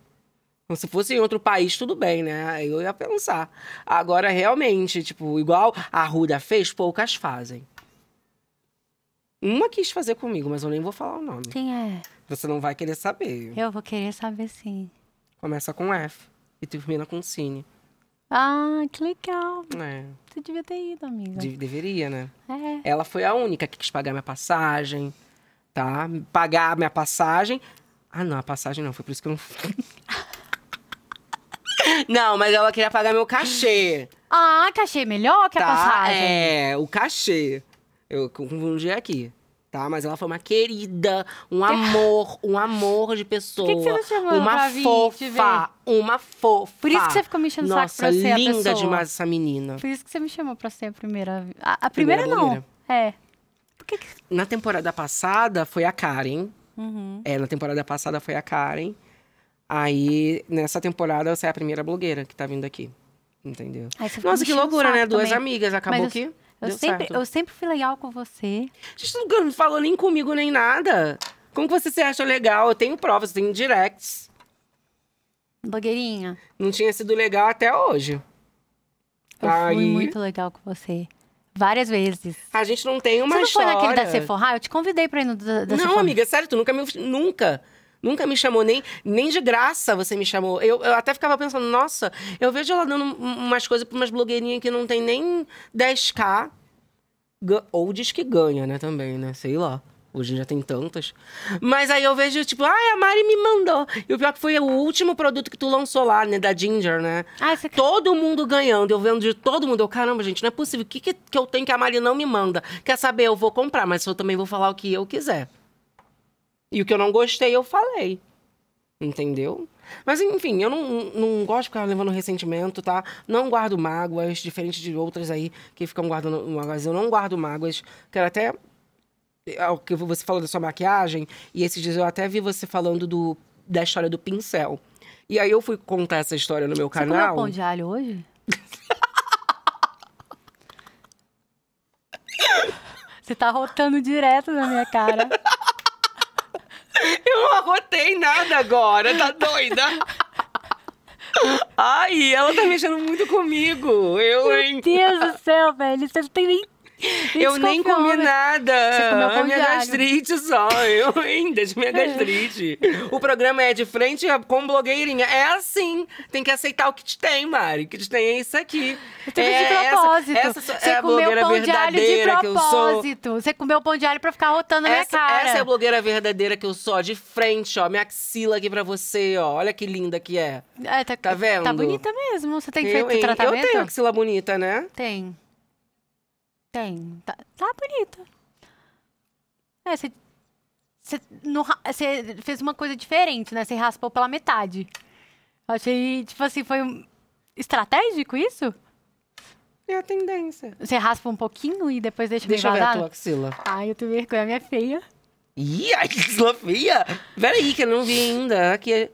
Então, se fosse em outro país, tudo bem, né? Aí eu ia pensar. Agora, realmente, tipo, igual a Ruda fez, poucas fazem. Uma quis fazer comigo, mas eu nem vou falar o nome. Quem é? Você não vai querer saber. Eu vou querer saber sim. Começa com F e termina com Cine. Ah, que legal. É. Você devia ter ido, amiga. De deveria, né? É. Ela foi a única que quis pagar minha passagem, tá? Pagar minha passagem. Ah, não, a passagem não, foi por isso que eu não fui. não, mas ela queria pagar meu cachê. Ah, cachê é melhor que tá? a passagem? É, o cachê. Eu confundi aqui. Tá? Mas ela foi uma querida, um amor, um amor de pessoa. Por que, que você não tá chamou Uma fofa, uma fofa. Por isso que você ficou me chamando Nossa, saco pra ser a pessoa. demais essa menina. Por isso que você me chamou pra ser a primeira... A, a primeira, primeira, não. Blogueira. É. Por que, que Na temporada passada foi a Karen. Uhum. É, na temporada passada foi a Karen. Aí, nessa temporada, você é a primeira blogueira que tá vindo aqui. Entendeu? Nossa, que loucura, né? Também. Duas amigas, acabou eu... que... Eu sempre, eu sempre fui legal com você. A gente não falou nem comigo nem nada. Como que você se acha legal? Eu tenho provas, eu tenho directs. Blogueirinha. Não tinha sido legal até hoje. Eu Aí... fui muito legal com você. Várias vezes. A gente não tem uma história. Você não história. foi naquele da Sephora? Ah, eu te convidei pra ir no da, da Não, Sephora. amiga, sério, tu nunca me... Nunca. Nunca me chamou nem, nem de graça você me chamou. Eu, eu até ficava pensando, nossa, eu vejo ela dando umas coisas para umas blogueirinhas que não tem nem 10k. Ou diz que ganha, né, também, né? Sei lá. Hoje já tem tantas. Mas aí eu vejo, tipo, ai a Mari me mandou. E o pior é que foi o último produto que tu lançou lá, né? Da Ginger, né? Ah, você... Todo mundo ganhando. Eu vendo de todo mundo. Eu, caramba, gente, não é possível. O que, que, que eu tenho que a Mari não me manda? Quer saber? Eu vou comprar, mas eu também vou falar o que eu quiser. E o que eu não gostei, eu falei. Entendeu? Mas enfim, eu não, não gosto de ficar levando ressentimento, tá? Não guardo mágoas, diferente de outras aí que ficam guardando mágoas. Eu não guardo mágoas. Quero até. É, o que você falou da sua maquiagem, e esses dias eu até vi você falando do, da história do pincel. E aí eu fui contar essa história no meu você canal. Você comeu pão de alho hoje? você tá rotando direto na minha cara. Eu não arrotei nada agora, tá doida? Ai, ela tá mexendo muito comigo. Eu, Meu hein? Deus do céu, velho. Você não tem nem eu nem comi né? nada. Você comeu a é minha gastrite só. Eu ainda de minha é. gastrite. O programa é de frente com blogueirinha. É assim. Tem que aceitar o que te tem, Mari. O que te tem é isso aqui. Você é de propósito. Essa, essa Você é a blogueira verdadeira de que eu sou. Você comeu pão de alho pra ficar rotando a minha cara. Essa é a blogueira verdadeira que eu sou. De frente, ó. Minha axila aqui pra você, ó. Olha que linda que é. é tá, tá, tá vendo? Tá bonita mesmo. Você tem eu, feito hein? tratamento? Eu tenho axila bonita, né? Tem. Tem. Tá, tá bonita. É, você. fez uma coisa diferente, né? Você raspou pela metade. Eu achei, tipo assim, foi um... estratégico isso? É a tendência. Você raspa um pouquinho e depois deixa Deixa eu ver a tua axila. Ai, eu tenho vergonha, a minha é feia. Ih, a axila feia? Peraí, que eu não vi ainda. Aqui, é...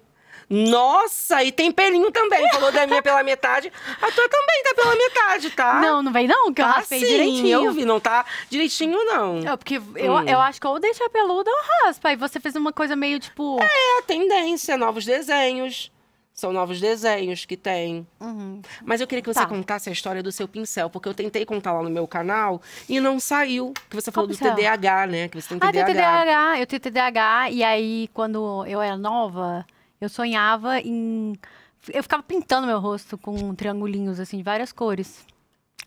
Nossa, e tem pelinho também. Falou da minha pela metade. A tua também tá pela metade, tá? Não, não vem não, que eu tá raspei sim, direitinho. eu vi. Não tá direitinho, não. É, porque eu, hum. eu acho que ou deixa peluda ou raspa. E você fez uma coisa meio, tipo... É, a tendência, novos desenhos. São novos desenhos que tem. Uhum. Mas eu queria que você tá. contasse a história do seu pincel, porque eu tentei contar lá no meu canal e não saiu. Que você falou do TDAH, né? Que você tem TDAH. Ah, tem TDAH. Eu tenho TDAH. E aí, quando eu era nova, eu sonhava em. Eu ficava pintando meu rosto com triangulinhos, assim, de várias cores.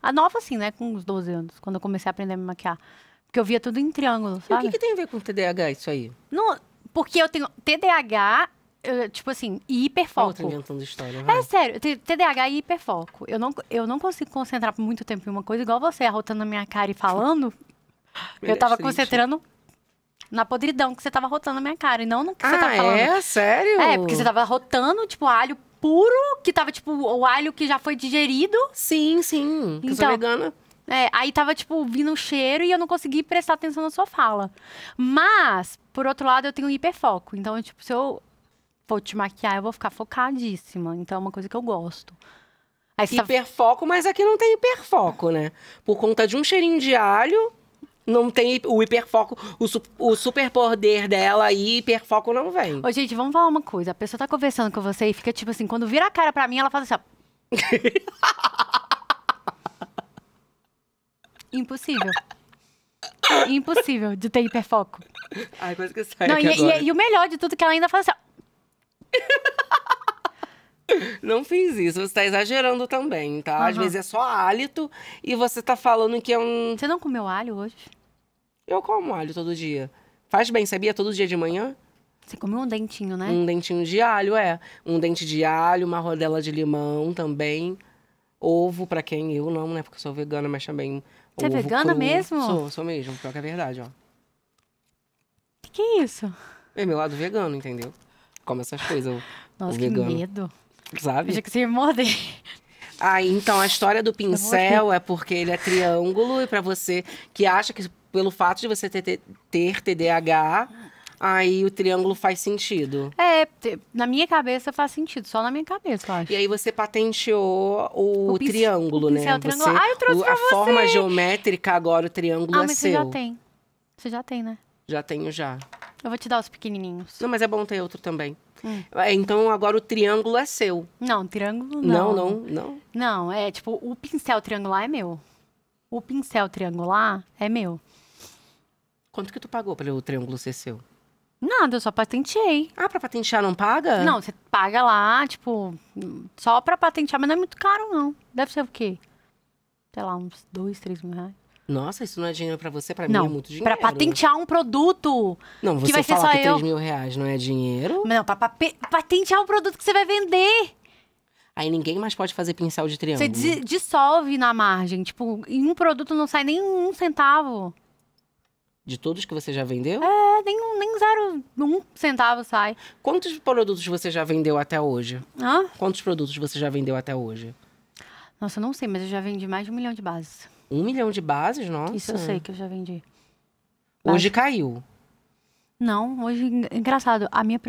A nova, assim, né? Com uns 12 anos, quando eu comecei a aprender a me maquiar. Porque eu via tudo em triângulo, sabe? E o que, que tem a ver com TDAH isso aí? Não, porque eu tenho TDAH eu, tipo assim, hiperfoco. Eu tô história, vai. É sério, TDAH e hiperfoco. Eu não, eu não consigo concentrar por muito tempo em uma coisa, igual você, arrotando a minha cara e falando. eu tava concentrando na podridão que você tava rotando na minha cara. E não no que tá ah, você tava falando. É, sério? É, porque você tava rotando, tipo, alho puro, que tava, tipo, o alho que já foi digerido. Sim, sim. Que então, eu sou então, vegana. É, aí tava, tipo, vindo um cheiro e eu não consegui prestar atenção na sua fala. Mas, por outro lado, eu tenho hiperfoco. Então, tipo, se eu vou te maquiar, eu vou ficar focadíssima. Então, é uma coisa que eu gosto. Aí, tá hiperfoco, tá... mas aqui não tem hiperfoco, né? Por conta de um cheirinho de alho não tem o hiperfoco, o, su o superpoder dela e hiperfoco não vem. Ô, gente, vamos falar uma coisa. A pessoa tá conversando com você e fica tipo assim, quando vira a cara pra mim, ela faz assim, ó. Impossível. Impossível de ter hiperfoco. Ai, coisa que sai não, e, e, e, o melhor de tudo é que ela ainda fala assim, ó. Não fiz isso, você está exagerando também, tá? Uhum. Às vezes é só hálito e você está falando que é um. Você não comeu alho hoje? Eu como alho todo dia. Faz bem, sabia? Todo dia de manhã. Você comeu um dentinho, né? Um dentinho de alho, é. Um dente de alho, uma rodela de limão também. Ovo, para quem eu não, né? Porque eu sou vegana, mas também. Você é vegana cru. mesmo? Sou, sou mesmo. Pior que é verdade, ó. Que que é isso? É meu lado vegano, entendeu? Como essas coisas. Nossa, que medo. Sabe? Achei que você é ia Ah, então a história do pincel é porque ele é triângulo e para você que acha que pelo fato de você ter, ter TDAH, aí o triângulo faz sentido. É, na minha cabeça faz sentido, só na minha cabeça, eu acho. E aí você patenteou o, o triângulo, o né? triângulo. Você, ah, eu trouxe o, pra A você. forma geométrica agora, o triângulo ah, é seu. Ah, mas você já tem. Você já tem, né? Já tenho, já. Eu vou te dar os pequenininhos. Não, mas é bom ter outro também. Hum. É, então agora o triângulo é seu. Não, triângulo não. Não, não, não. Não, é tipo, o pincel triangular é meu. O pincel triangular é meu. Quanto que tu pagou pelo triângulo ser seu? Nada, eu só patenteei. Ah, pra patentear não paga? Não, você paga lá, tipo, só pra patentear, mas não é muito caro, não. Deve ser o quê? Sei lá, uns dois, três mil reais. Nossa, isso não é dinheiro pra você? Pra não, mim é muito dinheiro. Pra patentear um produto. Não, você que vai ser só que eu... 3 mil reais não é dinheiro? Não, pra, pra patentear um produto que você vai vender. Aí ninguém mais pode fazer pincel de triângulo. Você dissolve na margem. Tipo, em um produto não sai nem um centavo. De todos que você já vendeu? É, nem, nem zero, um centavo sai. Quantos produtos você já vendeu até hoje? Hã? Quantos produtos você já vendeu até hoje? Nossa, eu não sei, mas eu já vendi mais de um milhão de bases. Um milhão de bases? Nossa. Isso eu sei que eu já vendi. Hoje Base. caiu. Não, hoje, engraçado, a minha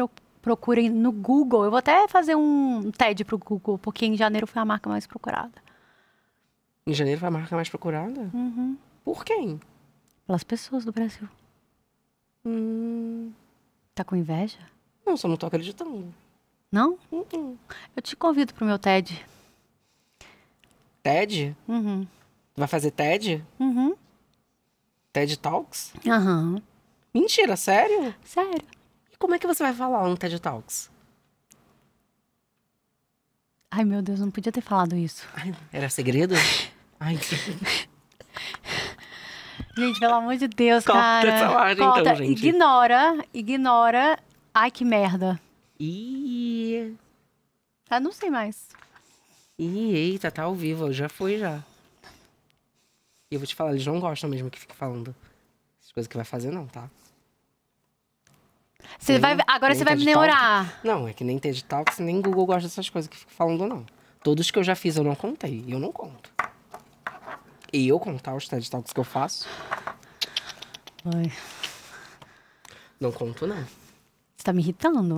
procura no Google, eu vou até fazer um TED pro Google, porque em janeiro foi a marca mais procurada. Em janeiro foi a marca mais procurada? Uhum. Por quem? pelas pessoas do Brasil. Hum. Tá com inveja? Não, só não tô acreditando. Não? Uhum. Eu te convido pro meu TED. TED? Uhum. Vai fazer TED? Uhum. TED Talks? Aham. Uhum. Mentira, sério? Sério. E como é que você vai falar no TED Talks? Ai, meu Deus, não podia ter falado isso. Ai, era segredo? Ai. Gente, pelo amor de Deus, Corta cara. Essa parte, então, Corta. Então, gente. Ignora, ignora. Ai, que merda. Ih. Ah, não sei mais. Ih, eita, tá ao vivo. Já fui já. E eu vou te falar, eles não gostam mesmo que fique falando. As coisas que vai fazer, não, tá? Você nem, vai, agora você vai me orar. Não, é que nem TED Talks, nem Google gosta dessas coisas que fica falando, não. Todos que eu já fiz eu não contei, e eu não conto. E eu contar os TED Talks que eu faço? Ai. Não conto, não. Você tá me irritando?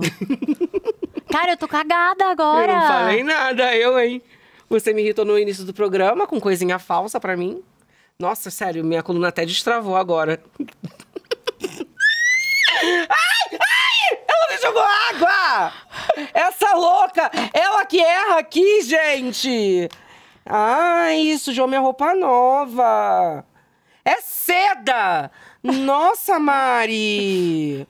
Cara, eu tô cagada agora. Eu não falei nada, eu, hein? Você me irritou no início do programa com coisinha falsa pra mim. Nossa, sério, minha coluna até destravou agora. ai, ai! Ela me jogou água! Essa louca! Ela que erra aqui, gente! Ai, sujou minha roupa nova. É seda! Nossa, Mari!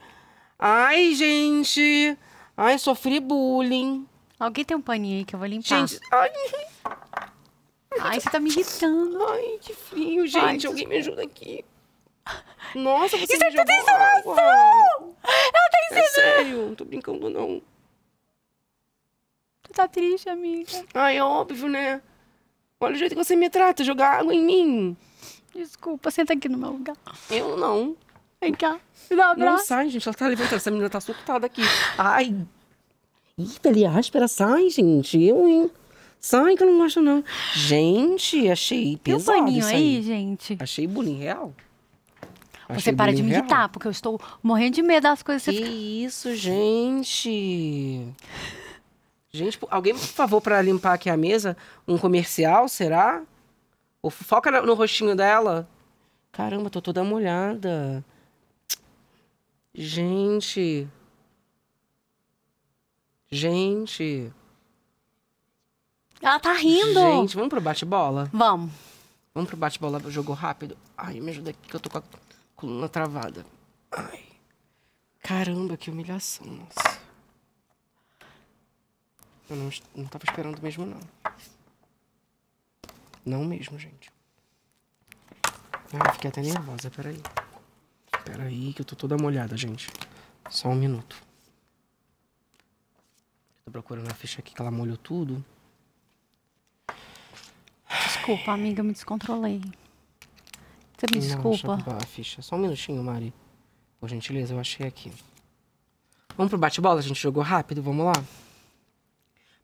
Ai, gente. Ai, sofri bullying. Alguém tem um paninho aí que eu vou limpar? Gente, ai. Ai, você tá me irritando. Ai, que frio, gente. Ai, Alguém me ajuda aqui. Nossa, você Isso me é tudo insolação. Ela tá ensinando. É sério, não tô brincando, não. Tu tá triste, amiga. Ai, é óbvio, né? Olha o jeito que você me trata, jogar água em mim. Desculpa, senta aqui no meu lugar. Eu não. Vem cá, me dá um abraço. Não sai, gente, ela tá levantando, essa menina tá surtada aqui. Ai. Eita, ele áspera, sai, gente. Eu, hein. Sai que eu não gosto, não. Gente, achei pesado Tem um paninho aí, gente. Achei bullying real. Achei você para de me irritar, porque eu estou morrendo de medo das coisas. Que, que fica... isso, gente. Gente, alguém, por favor, para limpar aqui a mesa, um comercial, será? Ou foca no rostinho dela. Caramba, tô toda molhada. Gente. Gente. Ela tá rindo. Gente, vamos pro bate-bola? Vamos. Vamos pro bate-bola, jogo rápido. Ai, me ajuda aqui que eu tô com a coluna travada. Ai. Caramba, que humilhação, nossa. Eu não, não tava esperando mesmo, não. Não mesmo, gente. Ah, fiquei até nervosa, peraí. Peraí que eu tô toda molhada, gente. Só um minuto. Tô procurando a ficha aqui que ela molhou tudo. Desculpa, amiga, me descontrolei. Você me desculpa. a ficha. Só um minutinho, Mari. Por gentileza, eu achei aqui. Vamos pro bate-bola? A gente jogou rápido, vamos lá?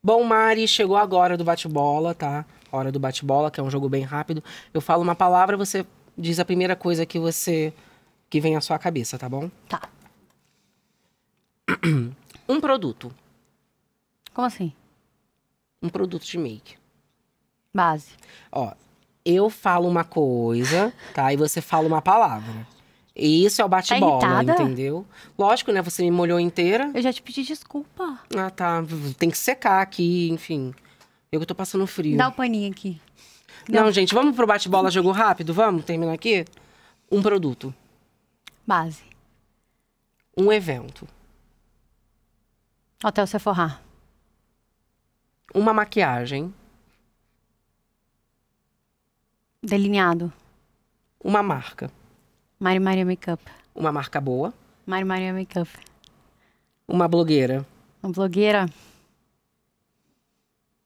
Bom, Mari, chegou agora do bate-bola, tá? Hora do bate-bola, que é um jogo bem rápido. Eu falo uma palavra, você diz a primeira coisa que você. que vem à sua cabeça, tá bom? Tá. Um produto. Como assim? Um produto de make. Base. Ó, eu falo uma coisa, tá? E você fala uma palavra. E isso é o bate-bola, tá entendeu? Lógico, né? Você me molhou inteira. Eu já te pedi desculpa. Ah, tá. Tem que secar aqui, enfim. Eu que tô passando frio. Dá o paninho aqui. Não, Não gente, vamos pro bate-bola jogo rápido? Vamos terminar aqui? Um produto. Base. Um evento. Hotel Sephora. Uma maquiagem. Delineado. Uma marca. Mari Maria Makeup. Uma marca boa. Mari Maria Makeup. Uma blogueira. Uma blogueira.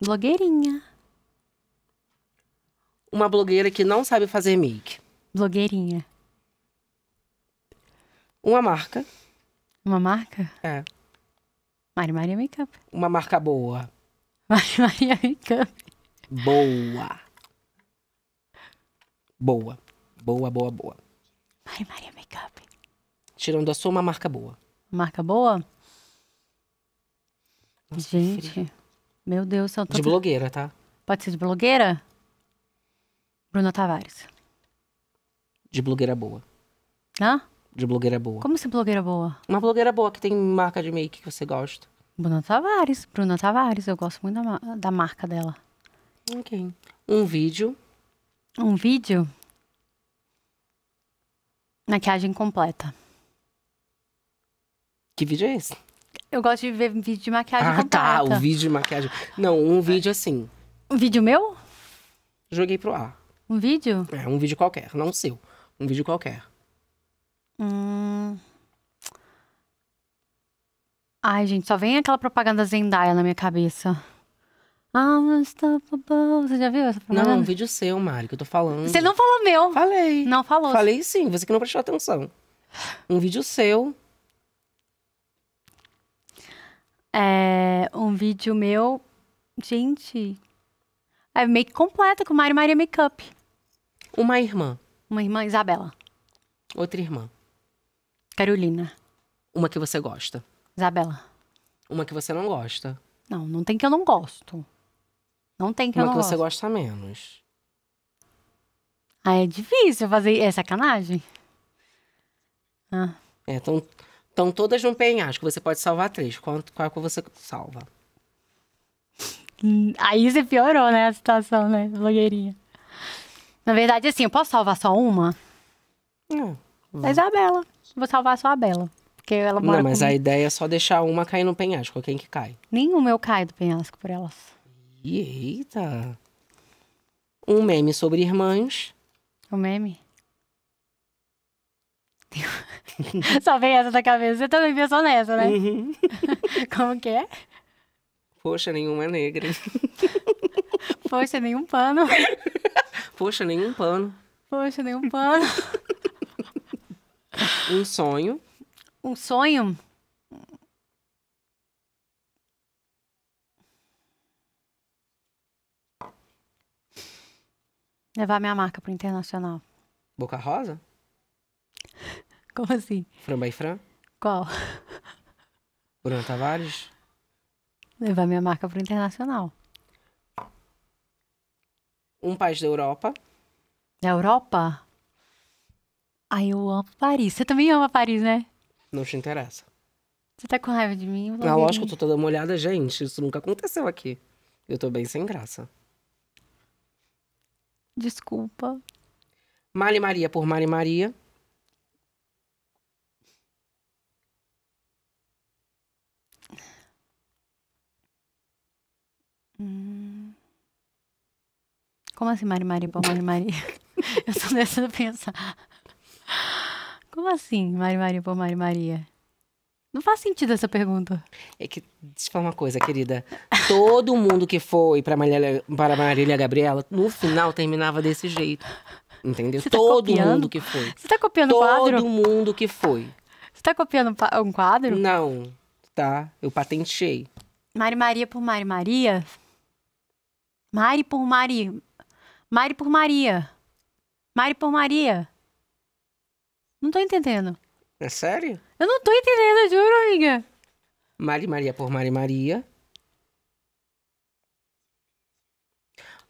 Blogueirinha. Uma blogueira que não sabe fazer make. Blogueirinha. Uma marca. Uma marca? É. Mari Maria Makeup. Uma marca boa. Mari Maria Makeup. Boa. Boa. Boa, boa, boa. Mari Maria Makeup. Tirando a sua, uma marca boa. Marca boa? Nossa, Gente, meu Deus, são tô... De blogueira, tá? Pode ser de blogueira? Bruna Tavares. De blogueira boa. Hã? De blogueira boa. Como se assim, blogueira boa? Uma blogueira boa que tem marca de make que você gosta. Bruna Tavares. Bruna Tavares, eu gosto muito da, da marca dela. Ok. Um vídeo. Um vídeo? Maquiagem completa. Que vídeo é esse? Eu gosto de ver vídeo de maquiagem ah, tá, completa. Ah, tá. O vídeo de maquiagem. Não, um vídeo assim. Um vídeo meu? Joguei pro ar. Um vídeo? É, um vídeo qualquer. Não seu. Um vídeo qualquer. Hum... Ai, gente, só vem aquela propaganda Zendaya na minha cabeça. I'm unstoppable. Você já viu essa propaganda? Não, é um vídeo seu, Mário, que eu tô falando. Você não falou meu. Falei. Não falou. Falei sim, você que não prestou atenção. Um vídeo seu. É, um vídeo meu. Gente. É meio completa com Mari Maria Makeup. Uma irmã. Uma irmã, Isabela. Outra irmã. Carolina. Uma que você gosta. Isabela. Uma que você não gosta. Não, não tem que eu não gosto. Não tem que Uma eu não que você gosta menos. Ah, é difícil fazer. É sacanagem? Ah. É, então, estão todas no penhasco. Você pode salvar três. Qual, qual é que você salva? Hum, aí você piorou, né? A situação, né? Blogueirinha. Na verdade, assim, eu posso salvar só uma? Não. Vou. Mas a Bela. Vou salvar só a Bela. Porque ela mora Não, mas comigo. a ideia é só deixar uma cair no penhasco. Quem que cai? Nenhuma eu caio do penhasco por elas. Eita! Um meme sobre irmãs. um meme? só vem essa da cabeça. Você também pensou nessa, né? Uhum. Como que é? Poxa, nenhuma é negra. Poxa, nenhum pano. Poxa, nenhum pano. Poxa, nenhum pano. Um sonho. Um sonho? Levar minha marca pro internacional. Boca Rosa? Como assim? Framba e Fran? Qual? Bruno Tavares? Levar minha marca pro internacional. Um país da Europa. Da Europa? Ai, eu amo Paris. Você também ama Paris, né? Não te interessa. Você tá com raiva de mim? Não, ah, lógico, eu tô toda molhada, gente. Isso nunca aconteceu aqui. Eu tô bem sem graça. Desculpa. Mali Maria por Mali Maria. Hum. Como assim, Mari Maria por Mari Maria? Eu tô nessa a pensar. Como assim, Mari Maria por Mari Maria? Não faz sentido essa pergunta. É que, deixa eu falar uma coisa, querida. Todo mundo que foi pra Marília, para Marília Gabriela, no final terminava desse jeito. Entendeu? Tá Todo copiando? mundo que foi. Você tá copiando o quadro? Todo mundo que foi. Você tá copiando um quadro? Não, tá? Eu patenteei. Mari Maria por Mari Maria? Mari por Mari. Mari por Maria. Mari por Maria. Não tô entendendo. É sério? Eu não tô entendendo, juro, amiga. Mari Maria por Mari Maria.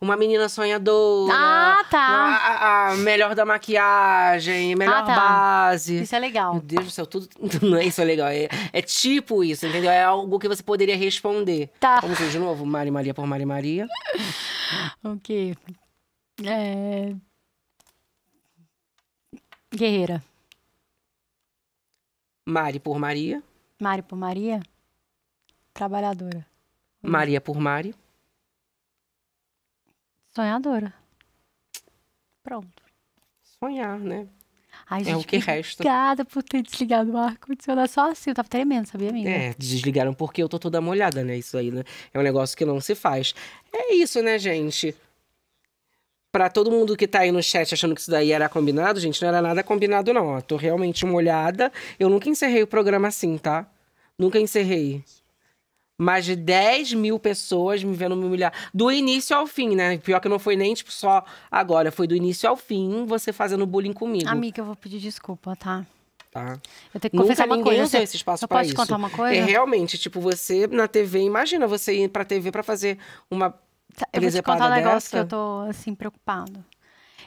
Uma menina sonhadora. Ah, tá. A, a, a melhor da maquiagem, melhor ah, tá. base. Isso é legal. Meu Deus do céu, tudo. Não é isso é legal. É, é, tipo isso, entendeu? É algo que você poderia responder. Tá. Vamos ver de novo. Mari Maria por Mari Maria. ok. É... Guerreira. Mari por Maria. Mari por Maria. Trabalhadora. Maria por Mari. Sonhadora. Pronto. Sonhar, né? Ai, é o que resta. Obrigada por ter desligado o ar-condicionado. Só assim, eu tava tremendo, sabia, amiga? É, desligaram porque eu tô toda molhada, né? Isso aí, né? É um negócio que não se faz. É isso, né, gente? para todo mundo que tá aí no chat achando que isso daí era combinado, gente, não era nada combinado, não. Eu tô realmente molhada. Eu nunca encerrei o programa assim, tá? Nunca encerrei. Mais de 10 mil pessoas me vendo me humilhar. Do início ao fim, né? Pior que não foi nem, tipo, só agora. Foi do início ao fim você fazendo bullying comigo. Amiga, eu vou pedir desculpa, tá? tá? Eu tenho que confessar Nunca uma coisa. esse espaço eu posso isso. te contar uma coisa? É realmente, tipo, você na TV, imagina você ir pra TV para fazer uma eu vou te contar um negócio dessa, que eu tô, assim, preocupado.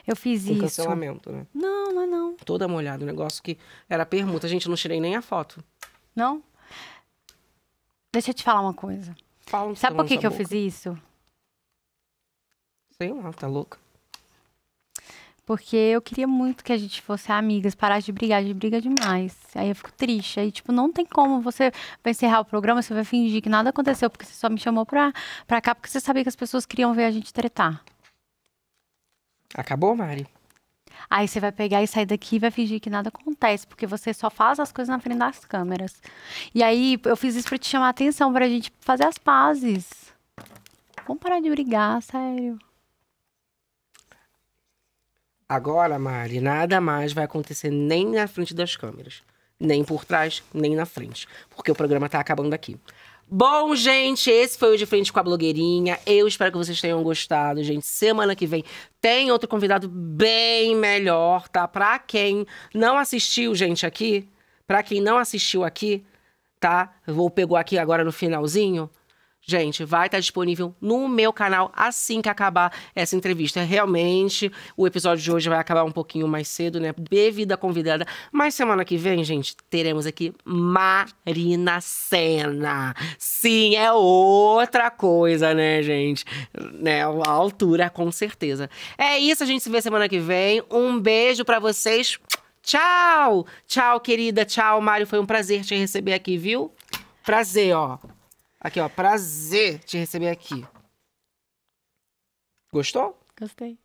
Eu fiz um isso. cancelamento, né? Não, não é não. Toda molhada, um negócio que era permuta. Gente, eu não tirei nem a foto. Não? Deixa eu te falar uma coisa. Fala um Sabe por que, que eu fiz isso? Sei lá, tá louca. Porque eu queria muito que a gente fosse amigas, parar de brigar, de briga demais. Aí eu fico triste. Aí, tipo, não tem como você vai encerrar o programa, você vai fingir que nada aconteceu, porque você só me chamou pra, pra cá, porque você sabia que as pessoas queriam ver a gente tretar. Acabou, Mari? Aí você vai pegar e sair daqui e vai fingir que nada acontece, porque você só faz as coisas na frente das câmeras. E aí eu fiz isso pra te chamar a atenção, pra gente fazer as pazes. Vamos parar de brigar, sério. Agora, Mari, nada mais vai acontecer nem na frente das câmeras. Nem por trás, nem na frente. Porque o programa tá acabando aqui. Bom, gente, esse foi o De Frente com a Blogueirinha. Eu espero que vocês tenham gostado, gente. Semana que vem tem outro convidado bem melhor, tá? Pra quem não assistiu, gente, aqui. Pra quem não assistiu aqui, tá? Vou pegar aqui agora no finalzinho gente, vai estar tá disponível no meu canal assim que acabar essa entrevista. Realmente, o episódio de hoje vai acabar um pouquinho mais cedo, né? Bevida convidada. Mas semana que vem, gente, teremos aqui Marina Senna. Sim, é outra coisa, né, gente? Né, a altura, com certeza. É isso, a gente se vê semana que vem. Um beijo para vocês. Tchau! Tchau, querida. Tchau, Mário. Foi um prazer te receber aqui, viu? Prazer, ó. Aqui, ó. Prazer te receber aqui. Gostou? Gostei.